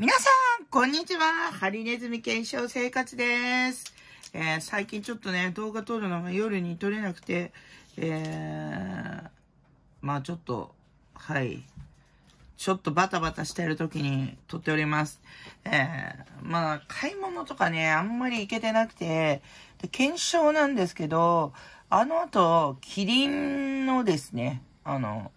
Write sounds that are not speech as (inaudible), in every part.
皆さん、こんにちは。ハリネズミ検証生活です。えー、最近ちょっとね、動画撮るのが夜に撮れなくて、えー、まあちょっと、はい。ちょっとバタバタしてる時に撮っております。えー、まあ買い物とかね、あんまり行けてなくて、で検証なんですけど、あの後、キリンのですね、あの、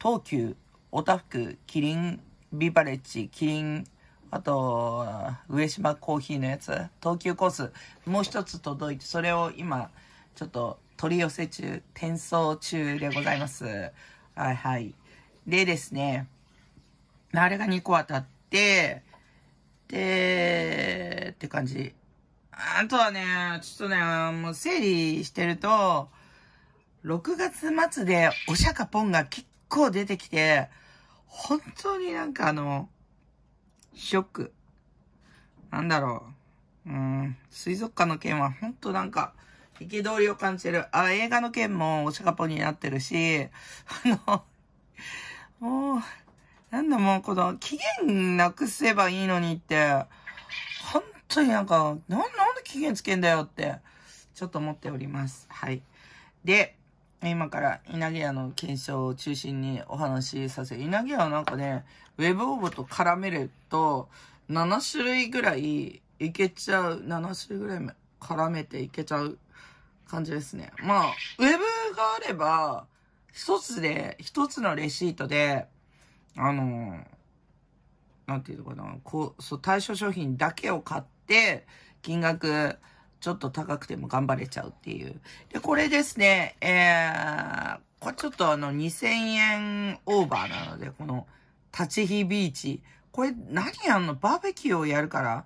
東急、オタフク、キリンビバレッジ、金、あと、上島コーヒーのやつ、東急コース、もう一つ届いて、それを今、ちょっと取り寄せ中、転送中でございます。はいはい。でですね、あれが2個当たって、で、って感じ。あとはね、ちょっとね、もう整理してると、6月末でお釈迦ポンが結構出てきて、本当になんかあの、ショック。なんだろう。うん、水族館の件は本当なんか、憤りを感じてる。あ、映画の件もおしゃかぽになってるし、あの、もう、なんだもうこの期限なくせばいいのにって、本当になんか、な、なんで期限つけんだよって、ちょっと思っております。はい。で、今から稲毛屋の検証を中心にお話しさせ、稲毛屋はなんかね、ウェブ応募と絡めると、7種類ぐらいいけちゃう、7種類ぐらい絡めていけちゃう感じですね。まあ、ウェブがあれば、一つで、一つのレシートで、あの、なんていうのかな、こう、そう、対象商品だけを買って、金額、ちょっと高くても頑張れちゃうっていう。で、これですね、えー、これちょっとあの、2000円オーバーなので、この、立ち火ビーチ。これ、何やんのバーベキューをやるから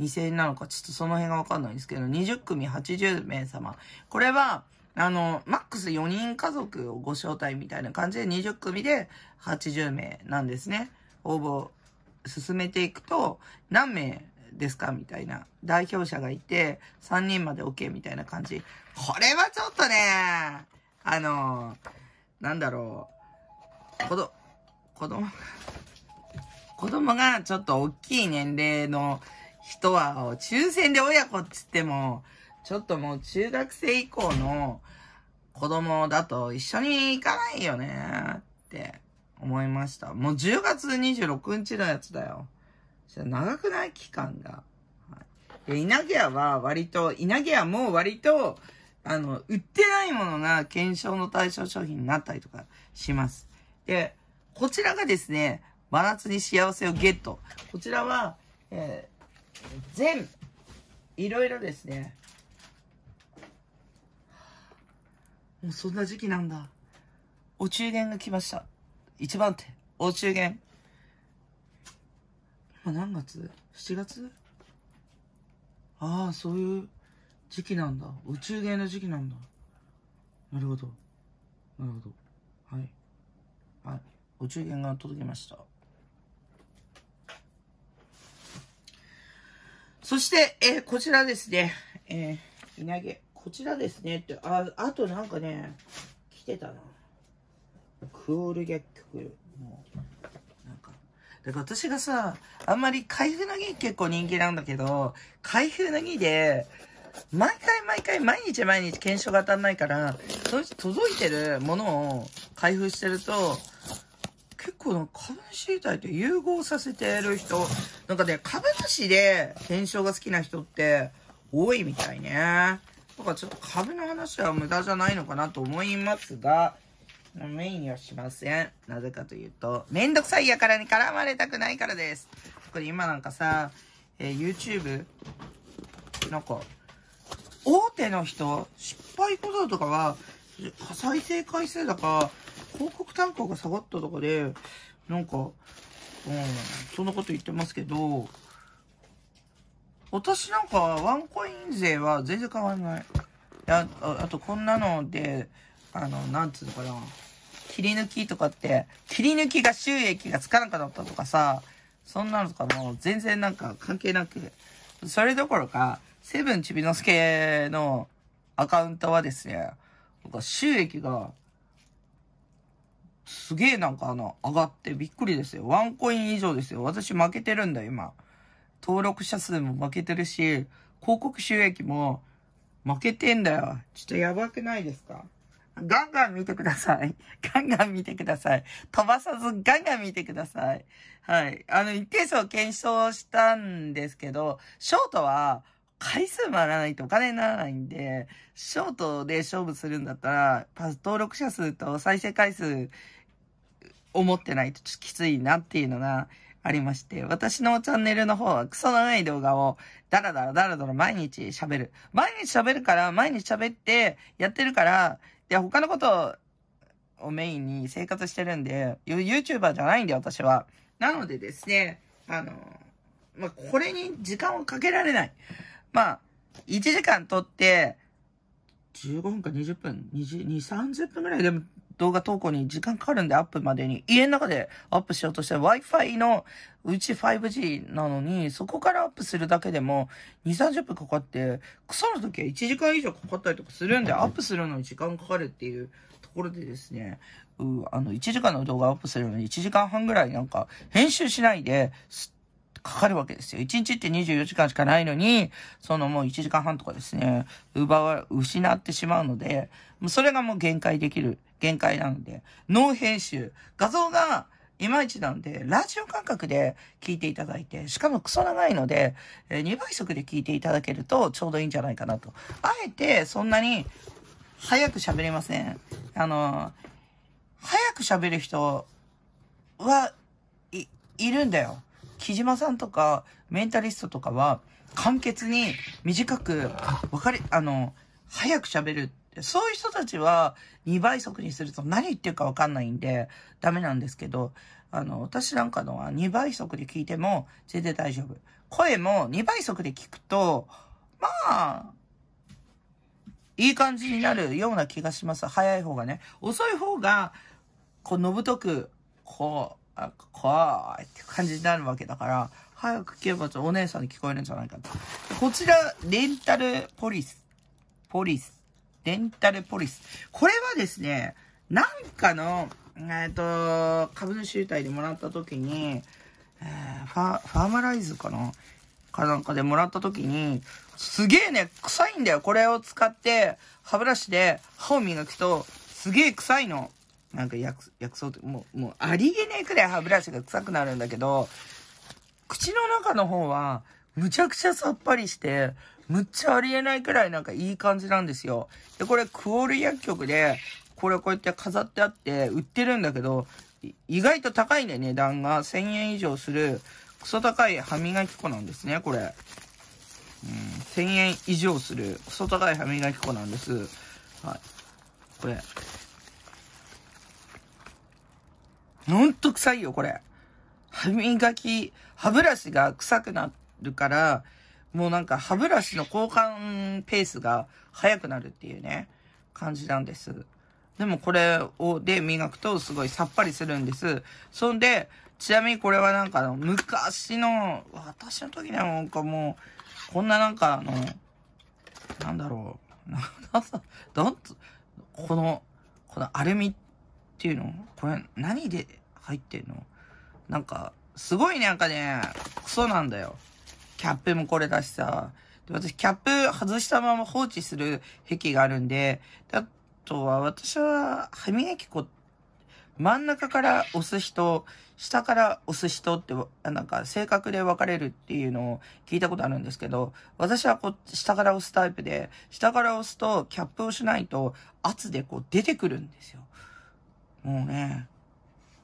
2000円なのか、ちょっとその辺がわかんないんですけど、20組80名様。これは、あの、マックス4人家族をご招待みたいな感じで、20組で80名なんですね。応募進めていくと、何名ですかみたいな。代表者がいて、3人まで OK みたいな感じ。これはちょっとね、あの、なんだろう。子供、子供、子供がちょっと大きい年齢の人は、抽選で親子っつっても、ちょっともう中学生以降の子供だと一緒に行かないよねって思いました。もう10月26日のやつだよ。ち長くない期間が。はい、稲毛屋は割と、稲毛屋も割と、あの、売ってないものが検証の対象商品になったりとかします。で、こちらがですね、真夏に幸せをゲット。こちらは、えー、全、いろいろですね。もうそんな時期なんだ。お中元が来ました。一番手、お中元。何月 ?7 月ああ、そういう時期なんだ。宇宙芸の時期なんだ。なるほど。なるほど。はい。はい。宇宙元が届きました。そして、えー、こちらですね。えー、稲毛。こちらですね。って、あ、あとなんかね、来てたな。クール逆曲。もう私がさ、あんまり開封の儀結構人気なんだけど、開封の儀で、毎回毎回毎日毎日検証が当たんないから、その届いてるものを開封してると、結構株主体と融合させてる人、なんかね、株主で検証が好きな人って多いみたいね。だからちょっと株の話は無駄じゃないのかなと思いますが、メインにはしません。なぜかというと、めんどくさいやからに絡まれたくないからです。これ今なんかさ、えー、YouTube、なんか、大手の人、失敗小僧とかは、再生回数だか、広告単価が下がったとかで、なんか、うん、そんなこと言ってますけど、私なんかワンコイン税は全然変わんない。ああとこんなので、あの、なんつうのかな。切り抜きとかって、切り抜きが収益がつかなくなったとかさ、そんなのとかも全然なんか関係なく、それどころか、セブンちびのすけのアカウントはですね、なんか収益が、すげえなんかあの、上がってびっくりですよ。ワンコイン以上ですよ。私負けてるんだよ、今。登録者数も負けてるし、広告収益も負けてんだよ。ちょっとやばくないですかガンガン見てください。(laughs) ガンガン見てください。飛ばさずガンガン見てください。はい。あの、一定数を検証したんですけど、ショートは、回数回らないとお金にならないんで、ショートで勝負するんだったら、パス登録者数と再生回数を持ってないとときついなっていうのがありまして、私のチャンネルの方はクソ長い動画をダラダラダラダラ毎日喋る。毎日喋るから、毎日喋ってやってるから、や、他のことをメインに生活してるんで、YouTuber じゃないんで、私は。なのでですね、あの、まあ、これに時間をかけられない。まあ、1時間取って、15分か20分、20、2 30分ぐらいでも動画投稿に時間かかるんでアップまでに、家の中でアップしようとして Wi-Fi のうち 5G なのに、そこからアップするだけでも2、30分かかって、ソの時は1時間以上かかったりとかするんで、アップするのに時間かかるっていうところでですね、うあの、1時間の動画アップするのに1時間半ぐらいなんか編集しないで、すかかるわけですよ。1日って24時間しかないのに、そのもう1時間半とかですね、奪わ、失ってしまうので、それがもう限界できる、限界なので、脳編集、画像が、いまいちなんで、ラジオ感覚で聞いていただいて、しかもクソ長いので、え2倍速で聞いていただけるとちょうどいいんじゃないかなと。あえて、そんなに、早く喋れません。あの、早く喋る人は、い、いるんだよ。木島さんとか、メンタリストとかは、簡潔に短く、わかり、あの、早く喋る。そういう人たちは2倍速にすると何言ってるかわかんないんで、ダメなんですけど、あの、私なんかのは2倍速で聞いても全然大丈夫。声も2倍速で聞くと、まあ、いい感じになるような気がします。早い方がね。遅い方が、こう、のぶとく、こう、あ、怖いって感じになるわけだから、早く聞けばお姉さんに聞こえるんじゃないかと。こちら、レンタルポリス。ポリス。レンタルポリス。これはですね、なんかの、えっ、ー、と、株主優待でもらった時に、えー、ファ、ファーマライズかなかなんかでもらった時に、すげえね、臭いんだよ。これを使って、歯ブラシで歯を磨くと、すげえ臭いの。なんか薬薬草って、もう、もうありえねえくらい歯ブラシが臭くなるんだけど、口の中の方は、むちゃくちゃさっぱりして、むっちゃありえないくらいなんかいい感じなんですよ。で、これクオール薬局で、これこうやって飾ってあって売ってるんだけど、意外と高いね、値段が。1000円以上する、クソ高い歯磨き粉なんですね、これ。うん、1000円以上する、クソ高い歯磨き粉なんです。はい。これ。ほんと臭いよ、これ。歯磨き、歯ブラシが臭くなるから、もうなんか歯ブラシの交換ペースが速くなるっていうね、感じなんです。でもこれを、で磨くとすごいさっぱりするんです。そんで、ちなみにこれはなんかの昔の、私の時なんかもう、こんななんかあの、なんだろう、(laughs) なんだ、この、このアルミていうのこれ、何で入ってんのなんか、すごいなんかね、クソなんだよ。キャップもこれだしさ。で、私、キャップ外したまま放置する癖があるんで、であとは、私は、歯磨き粉、真ん中から押す人、下から押す人って、なんか、性格で分かれるっていうのを聞いたことあるんですけど、私はこう、下から押すタイプで、下から押すと、キャップをしないと、圧でこう、出てくるんですよ。もうね、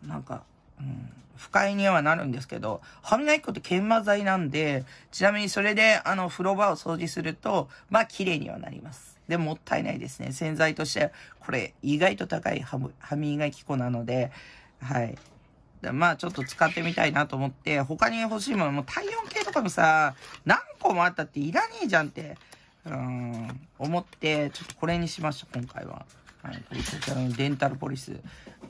なんか、うん、不快にはなるんですけど、歯磨き粉って研磨剤なんで、ちなみにそれで、あの、風呂場を掃除すると、まあ、綺麗にはなります。で、もったいないですね。洗剤として、これ、意外と高い歯磨き粉なので、はい。まあ、ちょっと使ってみたいなと思って、他に欲しいもの、も体温計とかもさ、何個もあったっていらねえじゃんって、うん、思って、ちょっとこれにしました、今回は。はい、こちらのデンタルポリス。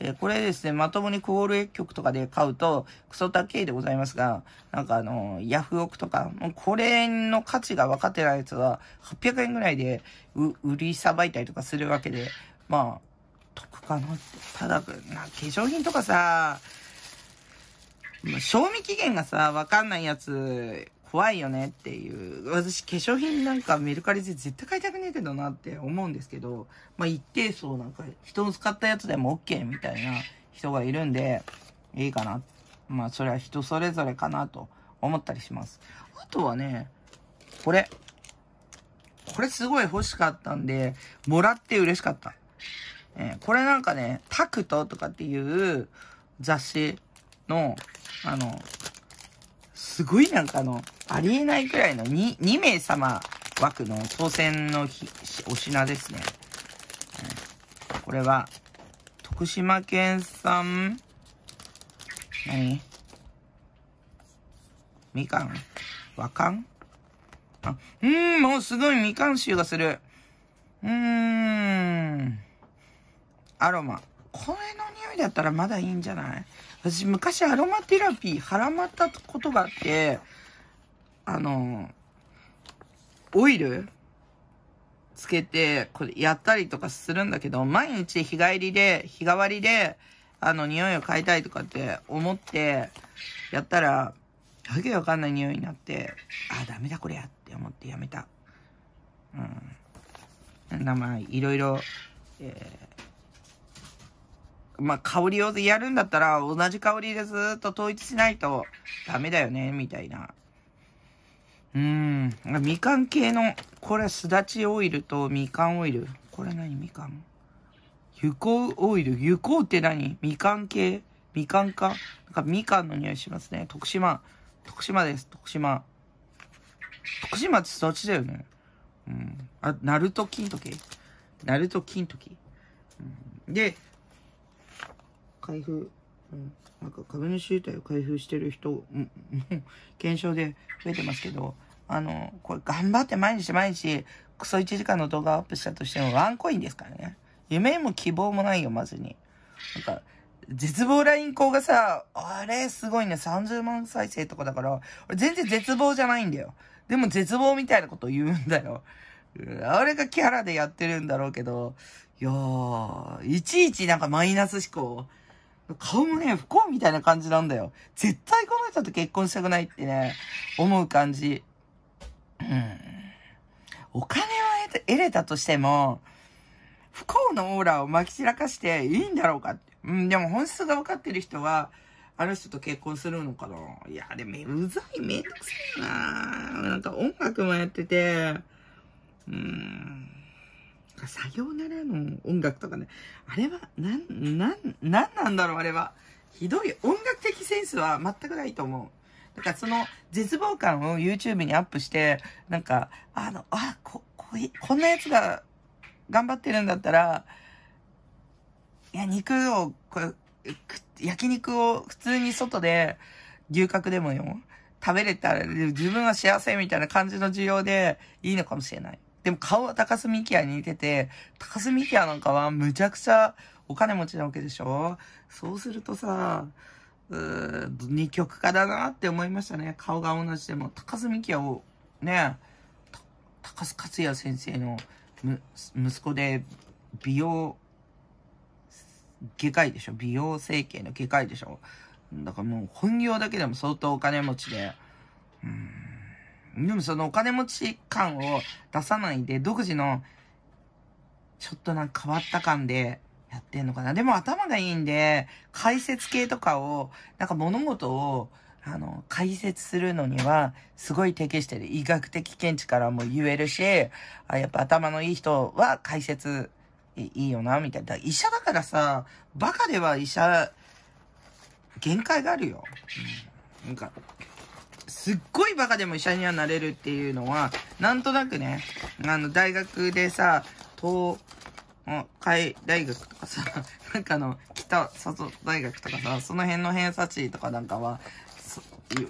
えー、これですね、まともにコール薬局とかで買うと、クソ高いでございますが、なんかあの、ヤフオクとか、もうこれの価値が分かってないやつは、800円ぐらいで売りさばいたりとかするわけで、まあ、得かなって。ただ、な化粧品とかさ、賞味期限がさ、分かんないやつ、怖いよねっていう。私、化粧品なんかメルカリで絶対買いたくねえけどなって思うんですけど、まあ一定層なんか人の使ったやつでも OK みたいな人がいるんで、いいかな。まあそれは人それぞれかなと思ったりします。あとはね、これ。これすごい欲しかったんで、もらって嬉しかった。えー、これなんかね、タクトとかっていう雑誌の、あの、すごいなんかあの、ありえないくらいの 2, 2名様枠の当選のお品ですね。これは、徳島県産、何みかんわかんあ、うーん、もうすごいみかん臭がする。うーん。アロマ。これの匂いだったらまだいいんじゃない私昔アロマテラピー、はらまったことがあって、あの、オイルつけて、これやったりとかするんだけど、毎日日帰りで、日替わりで、あの、匂いを変えたいとかって思って、やったら、わけわかんない匂いになって、あ、ダメだこれやって思ってやめた。うん。まあ、いろいろ、えー、まあ、香りをやるんだったら、同じ香りでずっと統一しないとダメだよね、みたいなうん。みかん系の、これ、すだちオイルとみかんオイル。これ何みかんゆこうオイル。ゆこうって何みかん系みかんかなんかみかんの匂いしますね。徳島。徳島です。徳島。徳島ってそっちだよね。うん。あ、ナルト金時。ナルト金時。うん、で、開封。うん、なんか株主優待を開封してる人、(laughs) う検証で増えてますけど、あの、これ頑張って毎日毎日、クソ1時間の動画アップしたとしてもワンコインですからね。夢も希望もないよ、まずに。なんか、絶望ライン校がさ、あれすごいね、30万再生とかだから、全然絶望じゃないんだよ。でも絶望みたいなこと言うんだよ。あれがキャラでやってるんだろうけど、いやー、いちいちなんかマイナス思考。顔もね、不幸みたいな感じなんだよ。絶対この人と結婚したくないってね、思う感じ。うん。お金は得れたとしても、不幸のオーラをまき散らかしていいんだろうかって。うん、でも本質が分かってる人は、あの人と結婚するのかな。いや、でも、うざい、めんどくさいななんか音楽もやってて、うーん。か、さようならの音楽とかね。あれは、なん、なん、なんなんだろう、あれは。ひどい。音楽的センスは全くないと思う。だからその絶望感を YouTube にアップして、なんか、あの、あ、こ、こい、こんなやつが頑張ってるんだったら、いや、肉を、これ、焼肉を普通に外で、牛角でもよ、食べれたら、自分は幸せみたいな感じの需要でいいのかもしれない。でも顔は高須幹也に似てて、高須幹也なんかはむちゃくちゃお金持ちなわけでしょそうするとさ、うー二極化だなって思いましたね。顔が同じでも、高須幹也を、ね、高須克也先生の息子で、美容、外科医でしょ美容整形の外科医でしょだからもう本業だけでも相当お金持ちで、うんでもそのお金持ち感を出さないで、独自の、ちょっとなんか変わった感でやってんのかな。でも頭がいいんで、解説系とかを、なんか物事を、あの、解説するのには、すごい適してる。医学的見地からも言えるし、あやっぱ頭のいい人は解説いいよな、みたいな。医者だからさ、バカでは医者、限界があるよ。うん、なんか、すっごいバカでも医者にはなれるっていうのは、なんとなくね、あの、大学でさ、東、海大学とかさ、(laughs) なんかあの、北里大学とかさ、その辺の偏差値とかなんかは、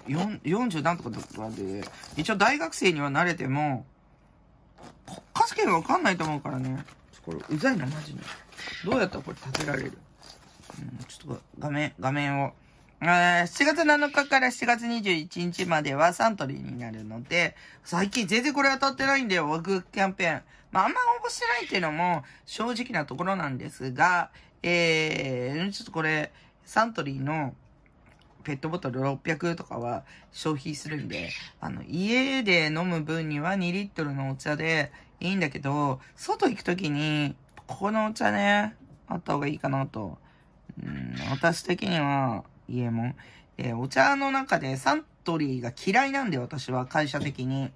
40何とかだったんで、一応大学生にはなれても、国家試験わかんないと思うからね。これ、うざいな、マジで。どうやったらこれ立てられるうん、ちょっと画面、画面を7月7日から7月21日まではサントリーになるので、最近全然これ当たってないんだよ、ワグキャンペーン。まあ、あんま応募してないっていうのも正直なところなんですが、えー、ちょっとこれ、サントリーのペットボトル600とかは消費するんで、あの、家で飲む分には2リットルのお茶でいいんだけど、外行くときに、ここのお茶ね、あった方がいいかなと。うん、私的には、伊右衛お茶の中でサントリーが嫌いなんで、私は会社的に。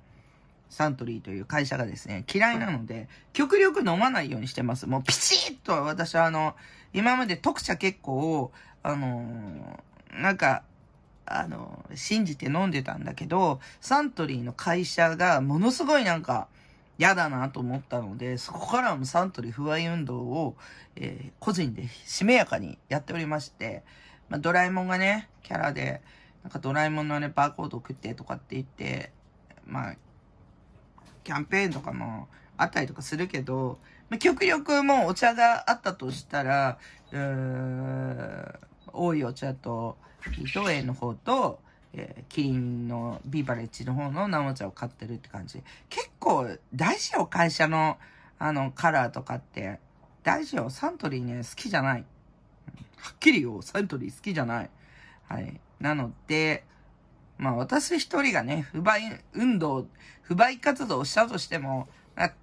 サントリーという会社がですね、嫌いなので、極力飲まないようにしてます。もうピチッと私はあの、今まで特茶結構、あのー、なんか、あのー、信じて飲んでたんだけど、サントリーの会社がものすごいなんか、嫌だなと思ったので、そこからもサントリー不安運動を、えー、個人でしめやかにやっておりまして、まあ、ドラえもんがね、キャラで、なんかドラえもんのね、バーコード送ってとかって言って、まあ、キャンペーンとかもあったりとかするけど、まあ、極力もうお茶があったとしたら、うーん、多いお茶と、伊藤園の方と、えー、キリンのビバレッジの方の生茶を買ってるって感じ。結構大事よ、会社の、あの、カラーとかって。大事よ、サントリーね、好きじゃない。はっきり言おう。サントリー好きじゃない。はい。なので、まあ私一人がね、不買運動、不買活動をしたとしても、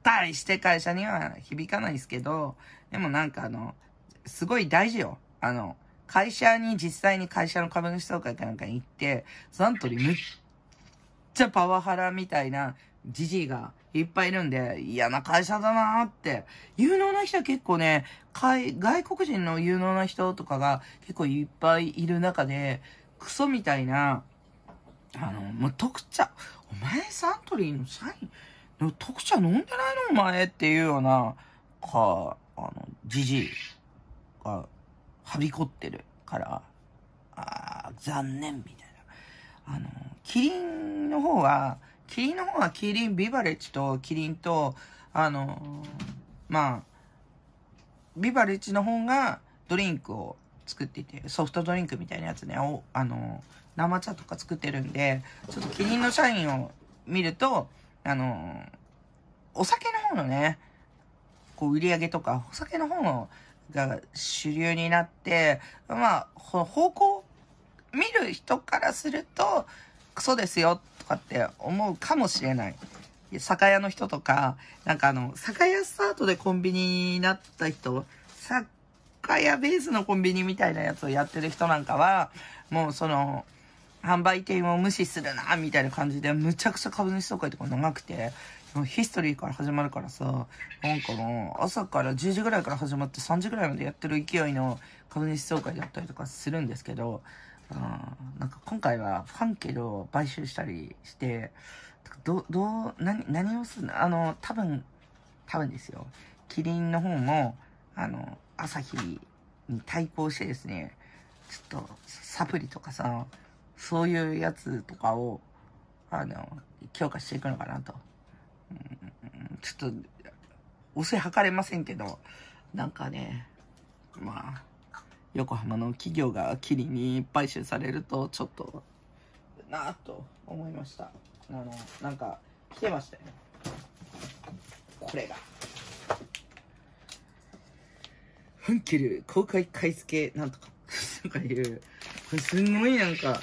大して会社には響かないですけど、でもなんかあの、すごい大事よ。あの、会社に実際に会社の株主総会かなんかに行って、サントリーめっちゃパワハラみたいなじじいがいっぱいいるんで、嫌な会社だなーって。有能な人は結構ね、外国人の有能な人とかが結構いっぱいいる中で、クソみたいな、あの、もう特茶、お前サントリーの社員の特茶飲んでないのお前っていうような、か、あの、じじいが、はびこってるから、あー、残念みたいな。あの、キリンの方は、キリンの方はキリンビバレッジとキリンと、あのまあ、ビバレッジの方がドリンクを作っていて、ソフトドリンクみたいなやつね、おあの生茶とか作ってるんで、ちょっとキリンの社員を見ると、あのお酒の方のね、こう売り上げとか、お酒の方のが主流になって、まあ、方向見る人からすると、クソですよかって思うかもしれない。酒屋の人とか、なんかあの、酒屋スタートでコンビニになった人、酒屋ベースのコンビニみたいなやつをやってる人なんかは、もうその、販売店を無視するな、みたいな感じで、むちゃくちゃ株主総会とか長くて、ヒストリーから始まるからさ、なんかもう、朝から10時ぐらいから始まって3時ぐらいまでやってる勢いの株主総会だったりとかするんですけど、うん、なんか今回はファンケルを買収したりして、ど、どう、何、何をするあの、多分、多分ですよ。キリンの方も、あの、朝日に対抗してですね、ちょっと、サプリとかさ、そういうやつとかを、あの、強化していくのかなと。うん、ちょっと、押せ測かれませんけど、なんかね、まあ、横浜の企業がキリに買収されるとちょっとなぁと思いましたあのなんか来てましたよねこれがフンケル公開買い付けなんとかなん (laughs) かいうこれすんごいなんか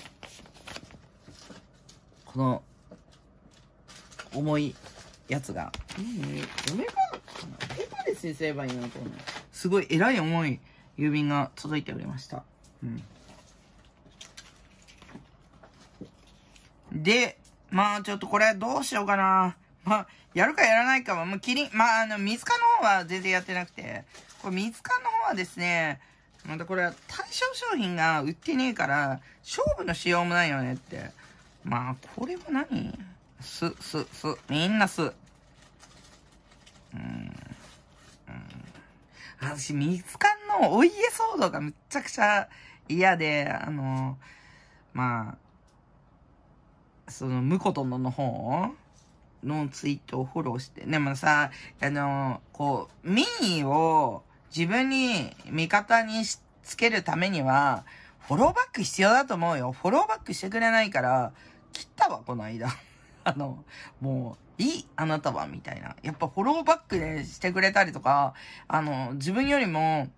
この重いやつが、うん、嫁がペーパーで先生ばいいなと思うすごい偉い重い郵便が届いておりました。うん。で、まあちょっとこれどうしようかな。まあ、やるかやらないかは、もうキリン、まああの、水かの方は全然やってなくて、これ水かの方はですね、またこれは対象商品が売ってねえから、勝負のしようもないよねって。まあ、これは何す、す、す、みんなす。うん。私、ミツカンのお家騒動がめっちゃくちゃ嫌で、あの、まあ、その、ムコ殿の方のツイートをフォローして、でもさ、あの、こう、民意を自分に味方につけるためには、フォローバック必要だと思うよ。フォローバックしてくれないから、切ったわ、この間。あの、もう、いいあなたはみたいな。やっぱフォローバックでしてくれたりとか、あの、自分よりも、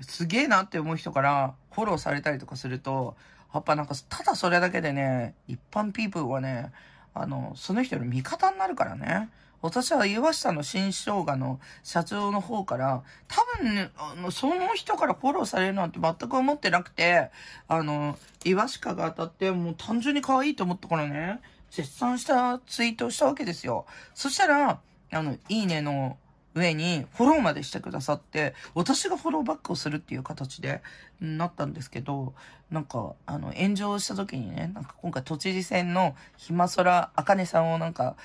すげえなって思う人からフォローされたりとかすると、やっぱなんか、ただそれだけでね、一般ピープルはね、あの、その人の味方になるからね。私は岩下の新生姜の社長の方から、多分ね、あの、その人からフォローされるなんて全く思ってなくて、あの、岩下が当たって、もう単純に可愛いと思ったからね。絶賛したツイートをしたわけですよ。そしたら、あの、いいねの上にフォローまでしてくださって、私がフォローバックをするっていう形でなったんですけど、なんか、あの、炎上した時にね、なんか今回都知事選のひまそらあかねさんをなんか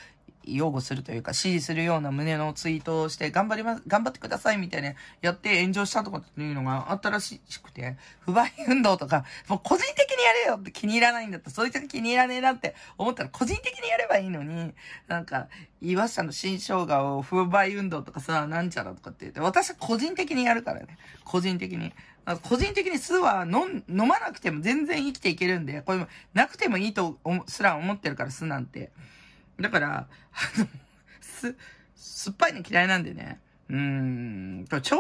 擁護するというか、支持するような胸のツイートをして、頑張ります、頑張ってくださいみたいな、やって炎上したとかっていうのがあったらしくて、不買運動とか、もう個人的にやれよって気に入らないんだったら、そいつが気に入らねえなって思ったら、個人的にやればいいのに、なんか、岩下の新生姜を不買運動とかさ、なんちゃらとかって言って、私は個人的にやるからね。個人的に。個人的に酢は飲、飲まなくても全然生きていけるんで、これも、なくてもいいとすら思ってるから酢なんて。だから、あの、す、酸っぱいの嫌いなんでね。うーん、調、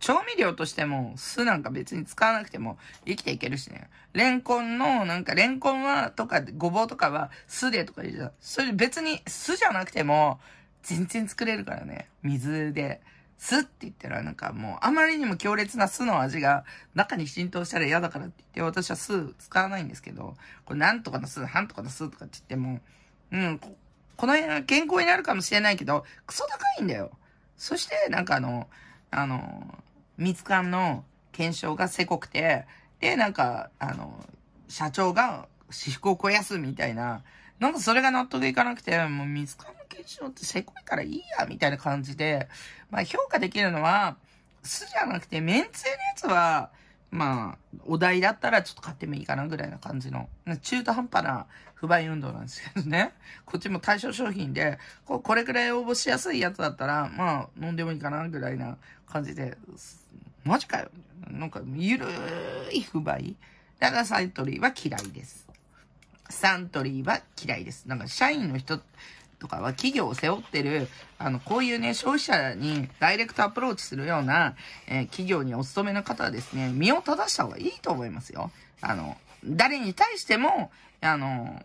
調味料としても、酢なんか別に使わなくても生きていけるしね。レンコンの、なんかレンコンは、とか、ごぼうとかは酢でとか言うじゃん。それ別に酢じゃなくても、全然作れるからね。水で。酢って言ったらなんかもうあまりにも強烈な酢の味が中に浸透したら嫌だからって言って私は酢使わないんですけど、これなんとかの酢、半とかの酢とかって言っても、うん、ここの辺は健康になるかもしれないけど、クソ高いんだよ。そして、なんかあの、あの、蜜缶の検証がせこくて、で、なんか、あの、社長が私服を肥やすみたいな、なんかそれが納得いかなくて、もうカンの検証ってせこいからいいや、みたいな感じで、まあ評価できるのは、酢じゃなくて、メンツやのやつは、まあ、お題だったらちょっと買ってもいいかなぐらいな感じの、中途半端な不買運動なんですけどね。(laughs) こっちも対象商品で、ここれくらい応募しやすいやつだったら、まあ、飲んでもいいかなぐらいな感じで、マジかよ。なんか、ゆるい不買。だからサントリーは嫌いです。サントリーは嫌いです。なんか、社員の人、とかは企業を背負ってる、あの、こういうね、消費者にダイレクトアプローチするような、えー、企業にお勤めの方はですね、身を正した方がいいと思いますよ。あの、誰に対しても、あの、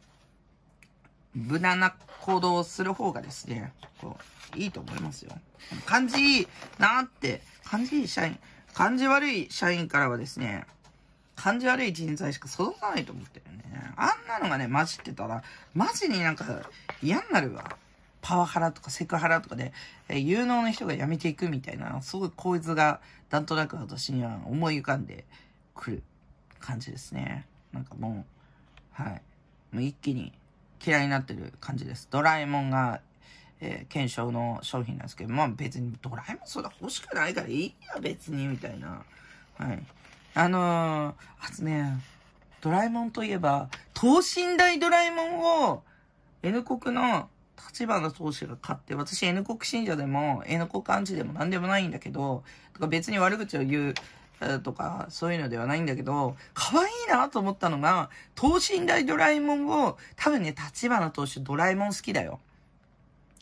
無難な行動をする方がですね、こう、いいと思いますよ。感じいいなって、感じいい社員、感じ悪い社員からはですね、感じ悪い人材しか育たないと思ってるね。あんなのがね、混じってたら、マジになんか嫌になるわ。パワハラとかセクハラとかで、え有能な人が辞めていくみたいな、すごい構図が、なんとなく私には思い浮かんでくる感じですね。なんかもう、はい。もう一気に嫌いになってる感じです。ドラえもんが、えー、検証の商品なんですけど、まあ別にドラえもんそれ欲しくないからいいや別に、みたいな。はい。あのー、あとね、ドラえもんといえば、等身大ドラえもんを、N 国の立花投手が買って、私 N 国信者でも、N 国ンチでも何でもないんだけど、とか別に悪口を言う、とか、そういうのではないんだけど、可愛いなと思ったのが、等身大ドラえもんを、多分ね、立花投手ドラえもん好きだよ。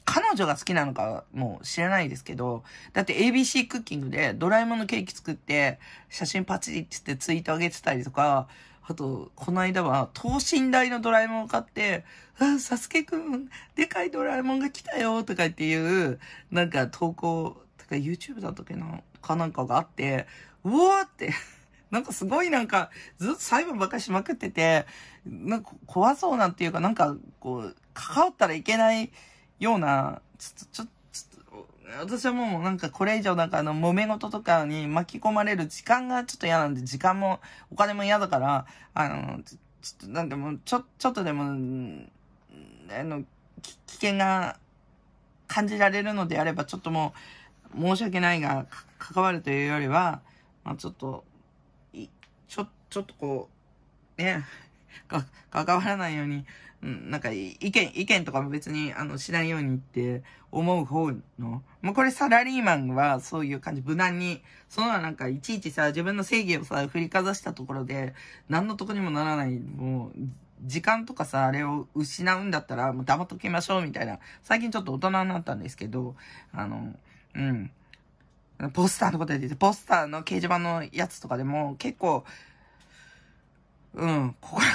彼女が好きなのかもう知らないですけど、だって ABC クッキングでドラえもんのケーキ作って、写真パチリってってツイート上げてたりとか、あと、この間は、等身大のドラえもんを買って、あ、サスケくん、でかいドラえもんが来たよ、とかっていう、なんか投稿、とか YouTube だったっけな、かなんかがあって、うわーってなんかすごいなんか、ずっと裁判ばっかしまくってて、なんか怖そうなんていうか、なんかこう、関わったらいけないような、ちょっと、ちょっと、私はもうなんかこれ以上なんかあの揉め事とかに巻き込まれる時間がちょっと嫌なんで、時間もお金も嫌だから、あの、ちょっとなんかもうちょ、ちょっとでも、あの、危険が感じられるのであれば、ちょっともう申し訳ないが、関わるというよりは、まあちょっと、い、ちょ、ちょっとこう、ね、か、関わらないように、うん、なんか、意見、意見とかも別に、あの、しないようにって思う方の、もうこれサラリーマンはそういう感じ、無難に、そのなんか、いちいちさ、自分の正義をさ、振りかざしたところで、何のとこにもならない、もう、時間とかさ、あれを失うんだったら、もう黙っときましょうみたいな。最近ちょっと大人になったんですけど、あの、うん。ポスターのことやってて、ポスターの掲示板のやつとかでも結構、うん、心が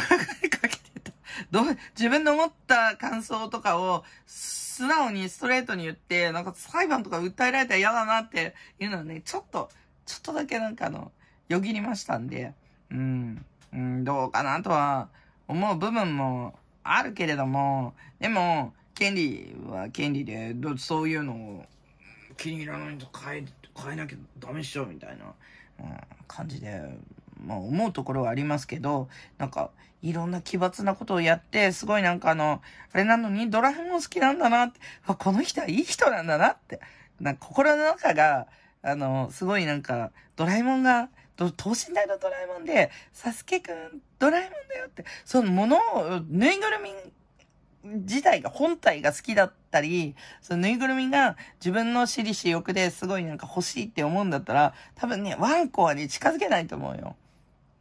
りかけてた。どう、自分の思った感想とかを、素直にストレートに言って、なんか裁判とか訴えられたら嫌だなっていうのはね、ちょっと、ちょっとだけなんかあの、よぎりましたんで、うん、うん、どうかなとは思う部分もあるけれども、でも、権利は権利で、どそういうのを気に入らないと変え、変えなきゃダメっしょ、みたいな、うん、感じで、まあ、思うところはありますけど、なんか、いろんな奇抜なことをやって、すごいなんかあの、あれなのにドラえもん好きなんだなって、この人はいい人なんだなって、なんか心の中が、あの、すごいなんか、ドラえもんが、等身大のドラえもんで、サスケくん、ドラえもんだよって、そのものを、ぬいぐるみ自体が、本体が好きだったり、そのぬいぐるみが自分の私利私欲ですごいなんか欲しいって思うんだったら、多分ね、ワンコはね、近づけないと思うよ。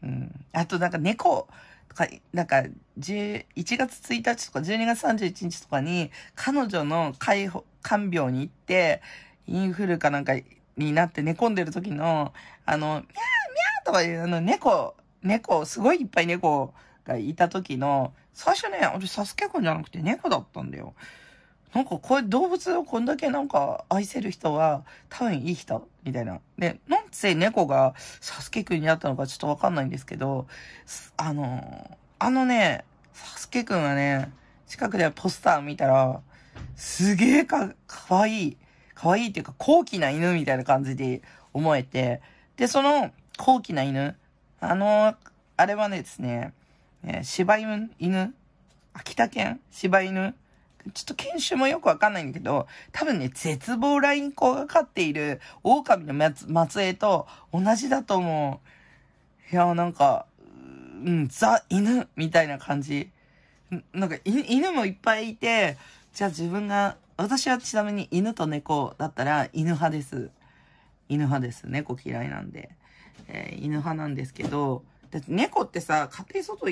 うん。あとなんか猫とか、なんか1月1日とか12月31日とかに彼女の介護、看病に行って、インフルかなんかになって寝込んでる時の、あの、ミャーミャーとかいうあの猫、猫、すごいいっぱい猫がいた時の、最初ね、俺サスケくじゃなくて猫だったんだよ。なんかこういう動物をこんだけなんか愛せる人は多分いい人、みたいな。で、なんせ猫がサスケくんになったのかちょっとわかんないんですけど、あの、あのね、サスケくんはね、近くでポスター見たら、すげえか、かわいい。かわいいっていうか、高貴な犬みたいな感じで思えて、で、その高貴な犬、あの、あれはねですね、えー、柴犬、秋田県柴犬ちょっと犬種もよくわかんないんだけど、多分ね、絶望ライン校が飼っている狼の末裔と同じだと思う。いやーなんか、うん、ザ犬みたいな感じ。なんか犬もいっぱいいて、じゃあ自分が、私はちなみに犬と猫だったら犬派です。犬派です。猫嫌いなんで。えー、犬派なんですけど、だって猫ってさ、家庭外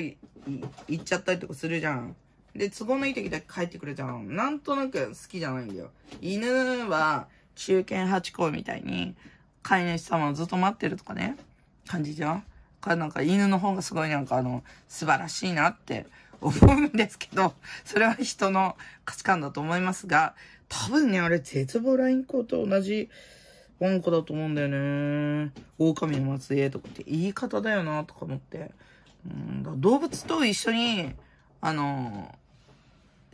行っちゃったりとかするじゃん。で、都合のいい時だけ帰ってくるじゃん。なんとなく好きじゃないんだよ。犬は、中堅八公みたいに、飼い主様をずっと待ってるとかね、感じじゃんか、なんか犬の方がすごいなんかあの、素晴らしいなって (laughs) 思うんですけど、それは人の価値観だと思いますが、多分ね、あれ、絶望ラインコと同じ、ワンコだと思うんだよね。狼の末裔とかって言い方だよな、とか思って。うん、動物と一緒に、あの、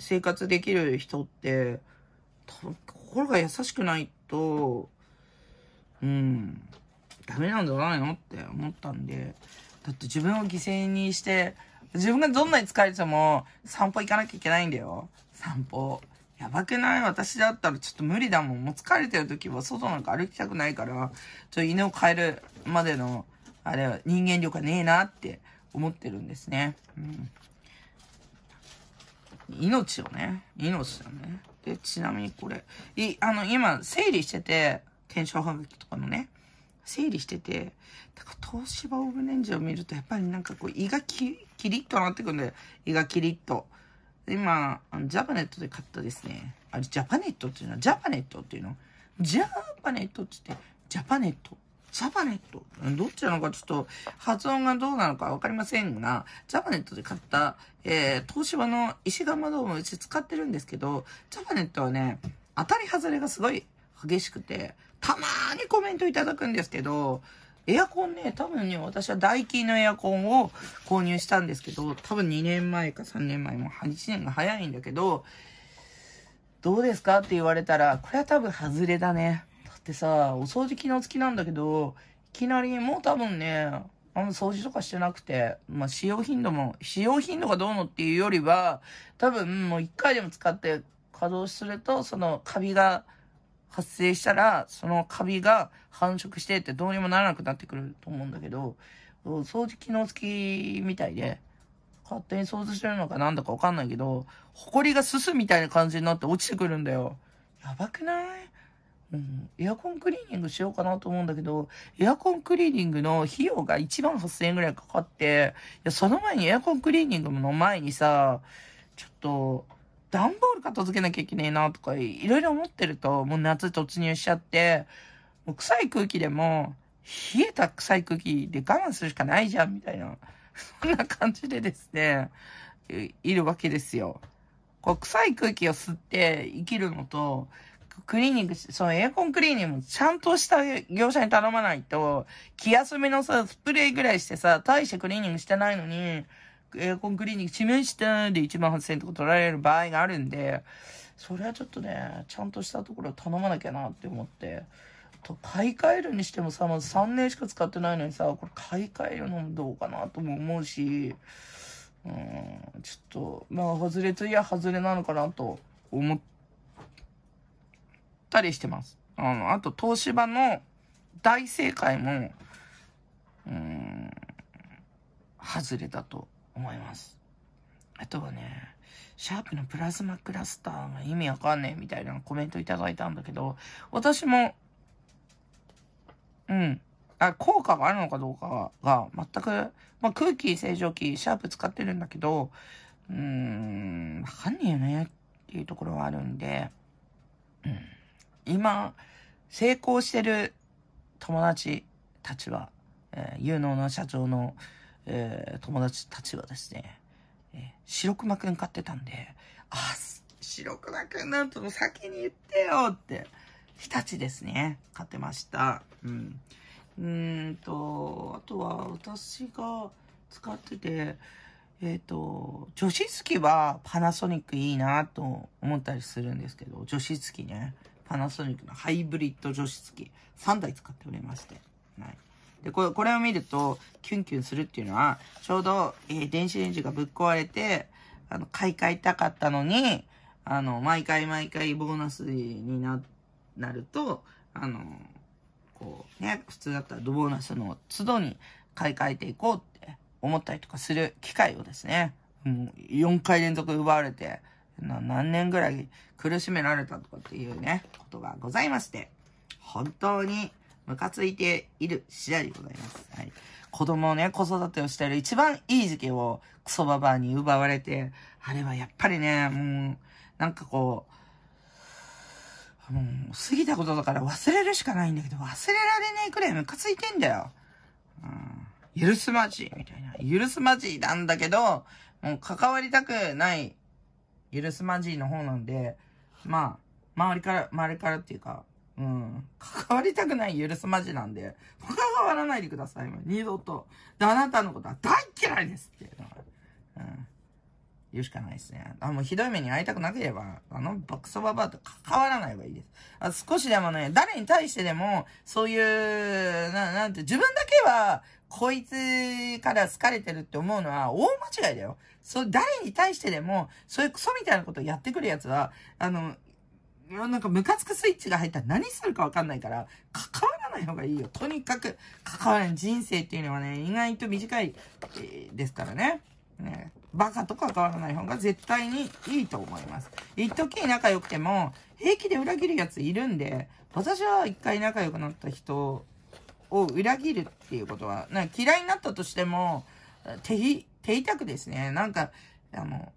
生活できる人って、多分心が優しくないと、うん、ダメなんじゃないのって思ったんで、だって自分を犠牲にして、自分がどんなに疲れても散歩行かなきゃいけないんだよ。散歩。やばくない私だったらちょっと無理だもん。もう疲れてる時は外なんか歩きたくないから、ちょ犬を飼えるまでの、あれは人間力がねえなって思ってるんですね。うん命をね、命だね。で、ちなみにこれ、い、あの、今、整理してて、検証はがきとかのね、整理してて、だから東芝オブレンジを見ると、やっぱりなんかこう、胃がキリッとなってくるんで、胃がキリッと。今、ジャパネットで買ったですね。あれ、ジャパネットっていうのは、ジャパネットっていうのジャパネットって言って、ジャパネット。ジャパネットどっちなのかちょっと発音がどうなのかわかりませんが、ジャパネットで買った、えー、東芝の石窯ドームうち使ってるんですけど、ジャパネットはね、当たり外れがすごい激しくて、たまーにコメントいただくんですけど、エアコンね、多分ね、私はダイキーのエアコンを購入したんですけど、多分2年前か3年前も1年が早いんだけど、どうですかって言われたら、これは多分外れだね。ってさ、お掃除機能付きなんだけど、いきなりもう多分ね、あの掃除とかしてなくて、まあ、使用頻度も、使用頻度がどうのっていうよりは、多分もう一回でも使って稼働すると、そのカビが発生したら、そのカビが繁殖してってどうにもならなくなってくると思うんだけど、掃除機能付きみたいで、勝手に掃除してるのかなんだかわかんないけど、埃がすすみたいな感じになって落ちてくるんだよ。やばくないうん、エアコンクリーニングしようかなと思うんだけど、エアコンクリーニングの費用が1万8000円ぐらいかかって、いや、その前にエアコンクリーニングの前にさ、ちょっと、段ボール片付けなきゃいけねえなとか、いろいろ思ってると、もう夏突入しちゃって、もう臭い空気でも、冷えた臭い空気で我慢するしかないじゃん、みたいな。そんな感じでですね、いるわけですよ。こう、臭い空気を吸って生きるのと、クリーニング、そのエアコンクリーニングもちゃんとした業者に頼まないと、気休めのさ、スプレーぐらいしてさ、大してクリーニングしてないのに、エアコンクリーニングしましたで1万8000円とか取られる場合があるんで、それはちょっとね、ちゃんとしたところ頼まなきゃなって思って。と、買い替えるにしてもさ、まず3年しか使ってないのにさ、これ買い替えるのもどうかなとも思うし、うん、ちょっと、まあ、外れといや外れなのかなと思って、ったりしてます。あの、あと東芝の大正解も、うん、外れたと思います。あとはね、シャープのプラズマクラスターが意味わかんねえみたいなコメントいただいたんだけど、私も、うん、あ、効果があるのかどうかが全く、まあ、空気清浄機、シャープ使ってるんだけど、うーん、わかんねえよねっていうところはあるんで、うん。今、成功してる友達たちは、えー、有能な社長の、えー、友達たちはですね、えー、白熊くん買ってたんで、あ、白熊くんなんとも先に言ってよって、日立ですね、買ってました。うん。うんと、あとは私が使ってて、えっ、ー、と、除湿機はパナソニックいいなと思ったりするんですけど、除湿きね。パナソニックのハイブリッド除湿機3台使っておりまして。はい。で、これ、これを見ると、キュンキュンするっていうのは、ちょうど、えー、電子レンジがぶっ壊れて、あの、買い替えたかったのに、あの、毎回毎回ボーナスにな、なると、あの、こう、ね、普通だったらドボーナスの都度に買い替えていこうって思ったりとかする機会をですね、うん、4回連続奪われて、何年ぐらい苦しめられたとかっていうね、ことがございまして、本当にムカついている次第でございます。はい。子供をね、子育てをしている一番いい時期をクソババアに奪われて、あれはやっぱりね、もう、なんかこう、もう過ぎたことだから忘れるしかないんだけど、忘れられないくらいムカついてんだよ。うん、許すまじみたいな。許すまじなんだけど、もう関わりたくない許すまじいの方なんで、まあ、周りから、周りからっていうか、うん、関わりたくない許すまじなんで、関わらないでください。二度と。で、あなたのことは大嫌いですっていうのは、うん、言うしかないですね。あ、もうひどい目に会いたくなければ、あのバクソババアと関わらないがいいです。あ少しでもね、誰に対してでも、そういう、ななんて、自分だけは、こいつから好かれてるって思うのは大間違いだよ。そう、誰に対してでも、そういうクソみたいなことをやってくるやつは、あの、なんかムカつくスイッチが入ったら何するかわかんないから、関わらない方がいいよ。とにかく、関わらない。人生っていうのはね、意外と短い、ですからね。ね、バカと関わらない方が絶対にいいと思います。一時仲良くても、平気で裏切るやついるんで、私は一回仲良くなった人を裏切るっていうことは、な嫌いになったとしても、敵、いたくですね、なんか、あの、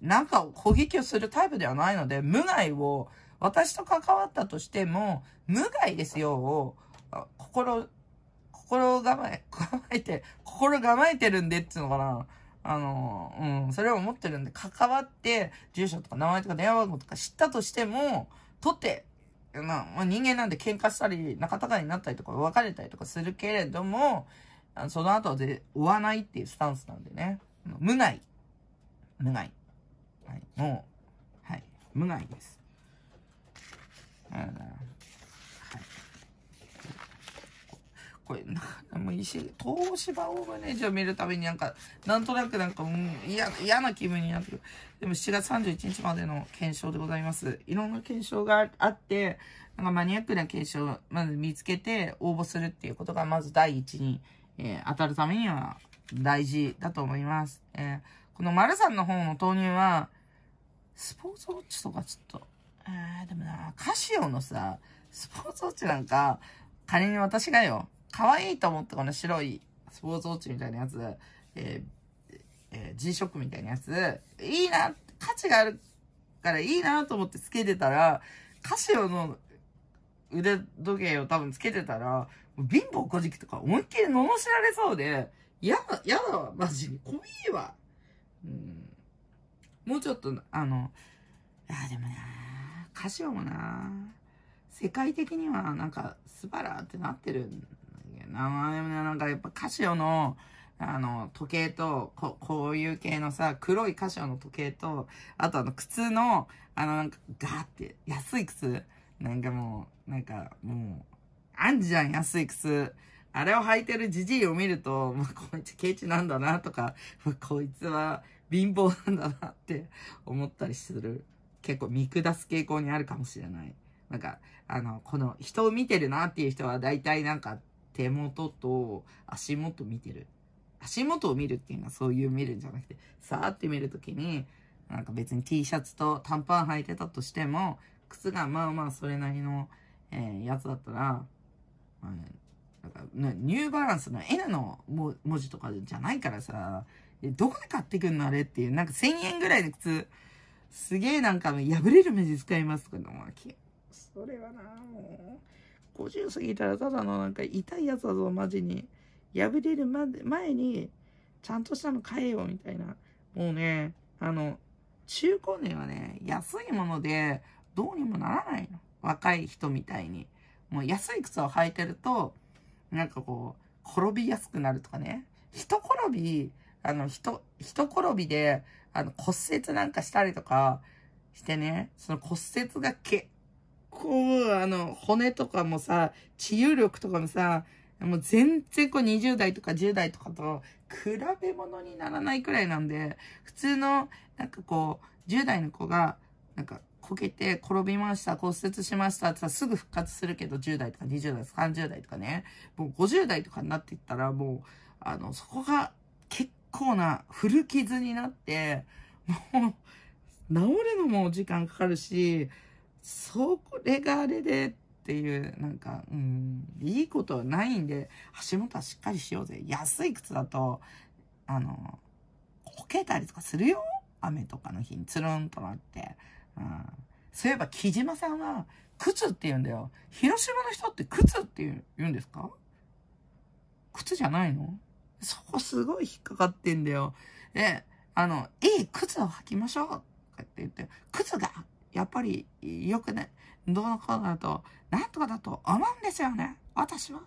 なんかを攻撃をするタイプではないので、無害を、私と関わったとしても、無害ですよを、心、心構え、構えて、心構えてるんでっつうのかな。あの、うん、それを思ってるんで、関わって、住所とか名前とか電話番号とか知ったとしても、とって、まあ、人間なんで喧嘩したり、仲違いになったりとか、別れたりとかするけれども、その後で追わないっていうスタンスなんでね。無害。無害。はい。もう、はい。無害です。うん。はい。これ、なんもういし、東芝オーバネージを見るたびになんか、なんとなくなんか、うん、嫌、嫌な気分になってくる。でも7月31日までの検証でございます。いろんな検証があって、なんかマニアックな検証をまず見つけて応募するっていうことがまず第一にえー、当たるためには大事だと思います。えー、この丸さんの方の豆乳は、スポーツウォッチとかちょっと、えー、でもな、カシオのさ、スポーツウォッチなんか、仮に私がよ、可愛いと思ってこの白いスポーツウォッチみたいなやつ、えー、えー、G-SHOCK みたいなやつ、いいな、価値があるからいいなと思ってつけてたら、カシオの腕時計を多分つけてたら、貧乏こじきとか思いっきり罵られそうで、やだ、やだわ、マジに。怖いわ。うん。もうちょっと、あの、あでもな、カシオもな、世界的にはなんか、スバラってなってるんだけどな、でもなんかやっぱカシオの、あの、時計と、こ、こういう系のさ、黒いカシオの時計と、あとあの、靴の、あの、なんか、ガーって、安い靴、なんかもう、なんか、もう、あんじゃん、安い靴。あれを履いてるじじいを見ると、まあ、こいつケチなんだなとか、まあ、こいつは貧乏なんだなって (laughs) 思ったりする。結構見下す傾向にあるかもしれない。なんか、あの、この人を見てるなっていう人は大体なんか手元と足元見てる。足元を見るっていうのはそういう見るんじゃなくて、さーって見るときに、なんか別に T シャツと短パン履いてたとしても、靴がまあまあそれなりの、えー、やつだったら、うん。だから、ニューバランスの N の文字とかじゃないからさ、どこで買ってくんのあれっていう、なんか1000円ぐらいで靴、すげえなんか破れる目で使いますけどのそれはな、もう、50過ぎたらただのなんか痛いやつだぞ、マジに。破れるまで、前に、ちゃんとしたの買えよ、みたいな。もうね、あの、中高年はね、安いもので、どうにもならないの。若い人みたいに。もう安い靴を履いてると、なんかこう、転びやすくなるとかね。人転び、あの、人、人転びで、あの、骨折なんかしたりとかしてね、その骨折が結構、あの、骨とかもさ、治癒力とかもさ、もう全然こう20代とか10代とかと比べ物にならないくらいなんで、普通の、なんかこう、10代の子が、なんかこけて転びました、骨折しましたってさ、すぐ復活するけど、10代とか20代とか30代とかね、もう50代とかになっていったら、もう、あの、そこが結構な古傷になって、もう、治るのも時間かかるし、それがあれでっていう、なんか、うん、いいことはないんで、足元はしっかりしようぜ。安い靴だと、あの、こけたりとかするよ雨とかの日につるんとなって。うん。そういえば、木島さんは、靴って言うんだよ。広島の人って靴って言う言うんですか靴じゃないのそこすごい引っかかってんだよ。で、あの、いい靴を履きましょうとかって言って、靴が、やっぱり、よくね、どうのこうだと、なんとかだと思うんですよね。私は。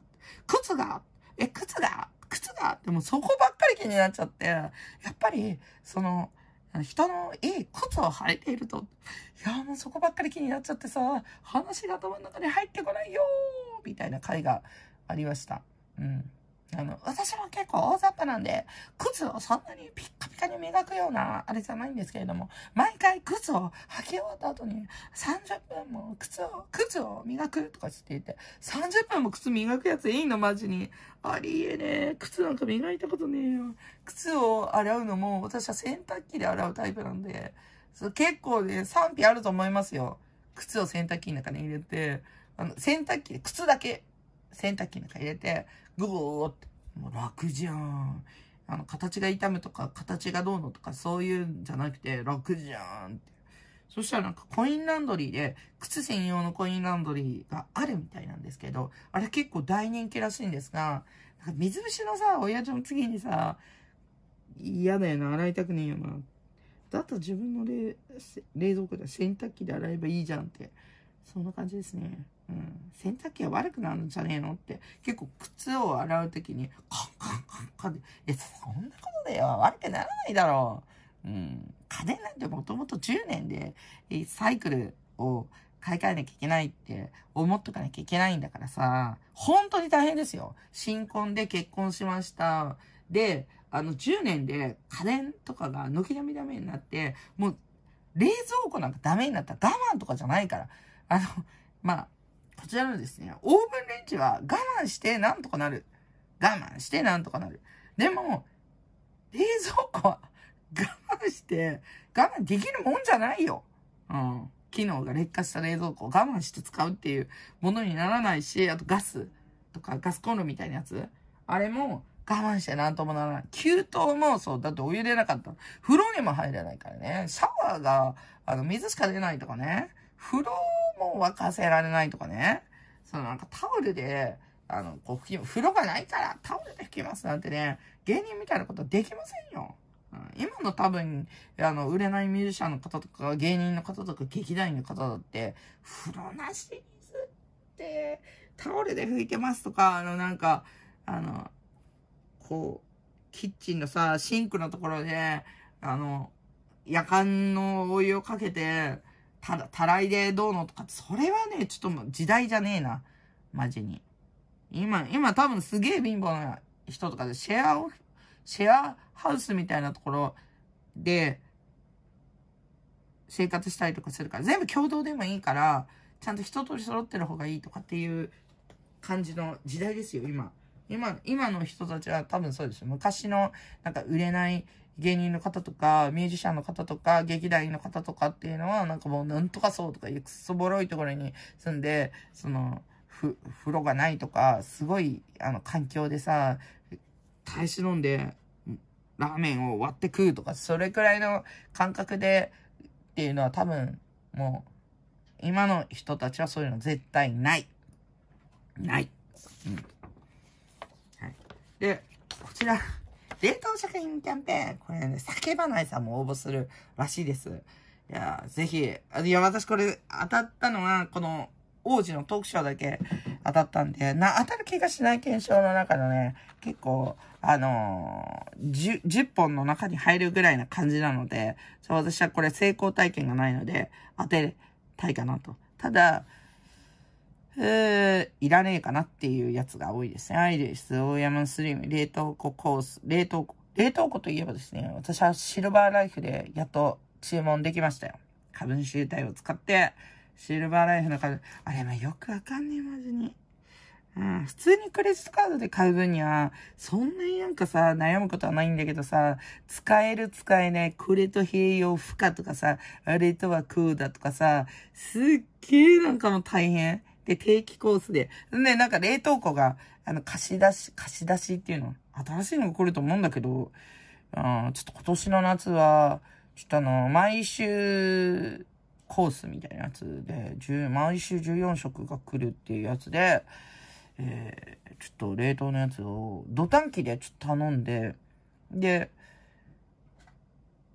靴が、え、靴が、靴が、でもそこばっかり気になっちゃって、やっぱり、その、人のいい靴を履いていると。いや、もうそこばっかり気になっちゃってさ、話が頭の中に入ってこないよみたいな回がありました。うん。あの、私も結構大雑把なんで、靴をそんなにピッカピカに磨くような、あれじゃないんですけれども、毎回靴を履き終わった後に、30分も靴を、靴を磨くとかって言って、30分も靴磨くやついいのマジに。ありえねえ。靴なんか磨いたことねえよ。靴を洗うのも、私は洗濯機で洗うタイプなんで、結構ね、賛否あると思いますよ。靴を洗濯機の中に入れて、あの、洗濯機で靴だけ洗濯機んか入れて、グーって、もう楽じゃん。あの、形が痛むとか、形がどうのとか、そういうんじゃなくて、楽じゃんって。そしたらなんかコインランドリーで、靴専用のコインランドリーがあるみたいなんですけど、あれ結構大人気らしいんですが、なんか水虫のさ、親父の次にさ、嫌だよな、洗いたくねえよな。だったら自分の冷冷蔵庫で洗濯機で洗えばいいじゃんって、そんな感じですね。うん、洗濯機は悪くなるんじゃねえのって結構靴を洗う時にカンカンカンカンで「えそんなことでよ悪くならないだろう」うん、家電なんてもともと10年でサイクルを買い替えなきゃいけないって思っとかなきゃいけないんだからさ、本当に大変ですよ。新婚で結婚しました。で、あの、10年で家電とかが軒並みダメになって、もう、冷蔵庫なんかダメになったら我慢とかじゃないから、あの、まあ、こちらのですね、オーブンレンジは我慢してなんとかなる。我慢してなんとかなる。でも、冷蔵庫は我慢して、我慢できるもんじゃないよ。うん。機能が劣化した冷蔵庫を我慢して使うっていうものにならないし、あとガスとかガスコンロみたいなやつ。あれも我慢してなんともならない。給湯もそう。だってお湯出なかった。風呂にも入れないからね。シャワーが、あの、水しか出ないとかね。風呂もう沸かせられないとかね。そのなんかタオルで、あの、こう拭き、風呂がないからタオルで拭きますなんてね、芸人みたいなことできませんよ。うん、今の多分、あの、売れないミュージシャンの方とか、芸人の方とか、劇団員の方だって、風呂なし水って、タオルで拭いてますとか、あの、なんか、あの、こう、キッチンのさ、シンクのところで、あの、夜間のお湯をかけて、ただ、たらいでどうのとか、それはね、ちょっと時代じゃねえな。マジに。今、今多分すげえ貧乏な人とかで、シェアを、シェアハウスみたいなところで、生活したりとかするから、全部共同でもいいから、ちゃんと一通り揃ってる方がいいとかっていう感じの時代ですよ、今。今、今の人たちは多分そうですよ。昔の、なんか売れない芸人の方とか、ミュージシャンの方とか、劇団員の方とかっていうのは、なんかもうなんとかそうとかいうくそぼろいところに住んで、その、ふ、風呂がないとか、すごい、あの、環境でさ、耐え忍んで、ラーメンを割って食うとか、それくらいの感覚でっていうのは多分、もう、今の人たちはそういうの絶対ない。ない。うん。はい。で、こちら。冷凍食品キャンペーン。これね、叫ばないさんも応募するらしいです。いや、ぜひ、いや、私これ当たったのは、この王子のトークショーだけ当たったんで、な、当たる気がしない検証の中のね、結構、あのー、10, 10本の中に入るぐらいな感じなので、私はこれ成功体験がないので、当てたいかなと。ただ、えー、いらねえかなっていうやつが多いですね。アイリス、大山スリム、冷凍庫コース、冷凍庫、冷凍庫といえばですね、私はシルバーライフでやっと注文できましたよ。株主優待を使って、シルバーライフの株、あれ、まあ、よくわかんねえ、マジに。うん、普通にクレジットカードで買う分には、そんなになんかさ、悩むことはないんだけどさ、使える使えない、これと併用不可とかさ、あれとはうだとかさ、すっげえなんかも大変。で、定期コースで。で、なんか冷凍庫が、あの、貸し出し、貸し出しっていうの、新しいのが来ると思うんだけど、うん、ちょっと今年の夏は、ちょっとあの、毎週、コースみたいなやつで、毎週14食が来るっていうやつで、えー、ちょっと冷凍のやつを、土短期でちょっと頼んで、で、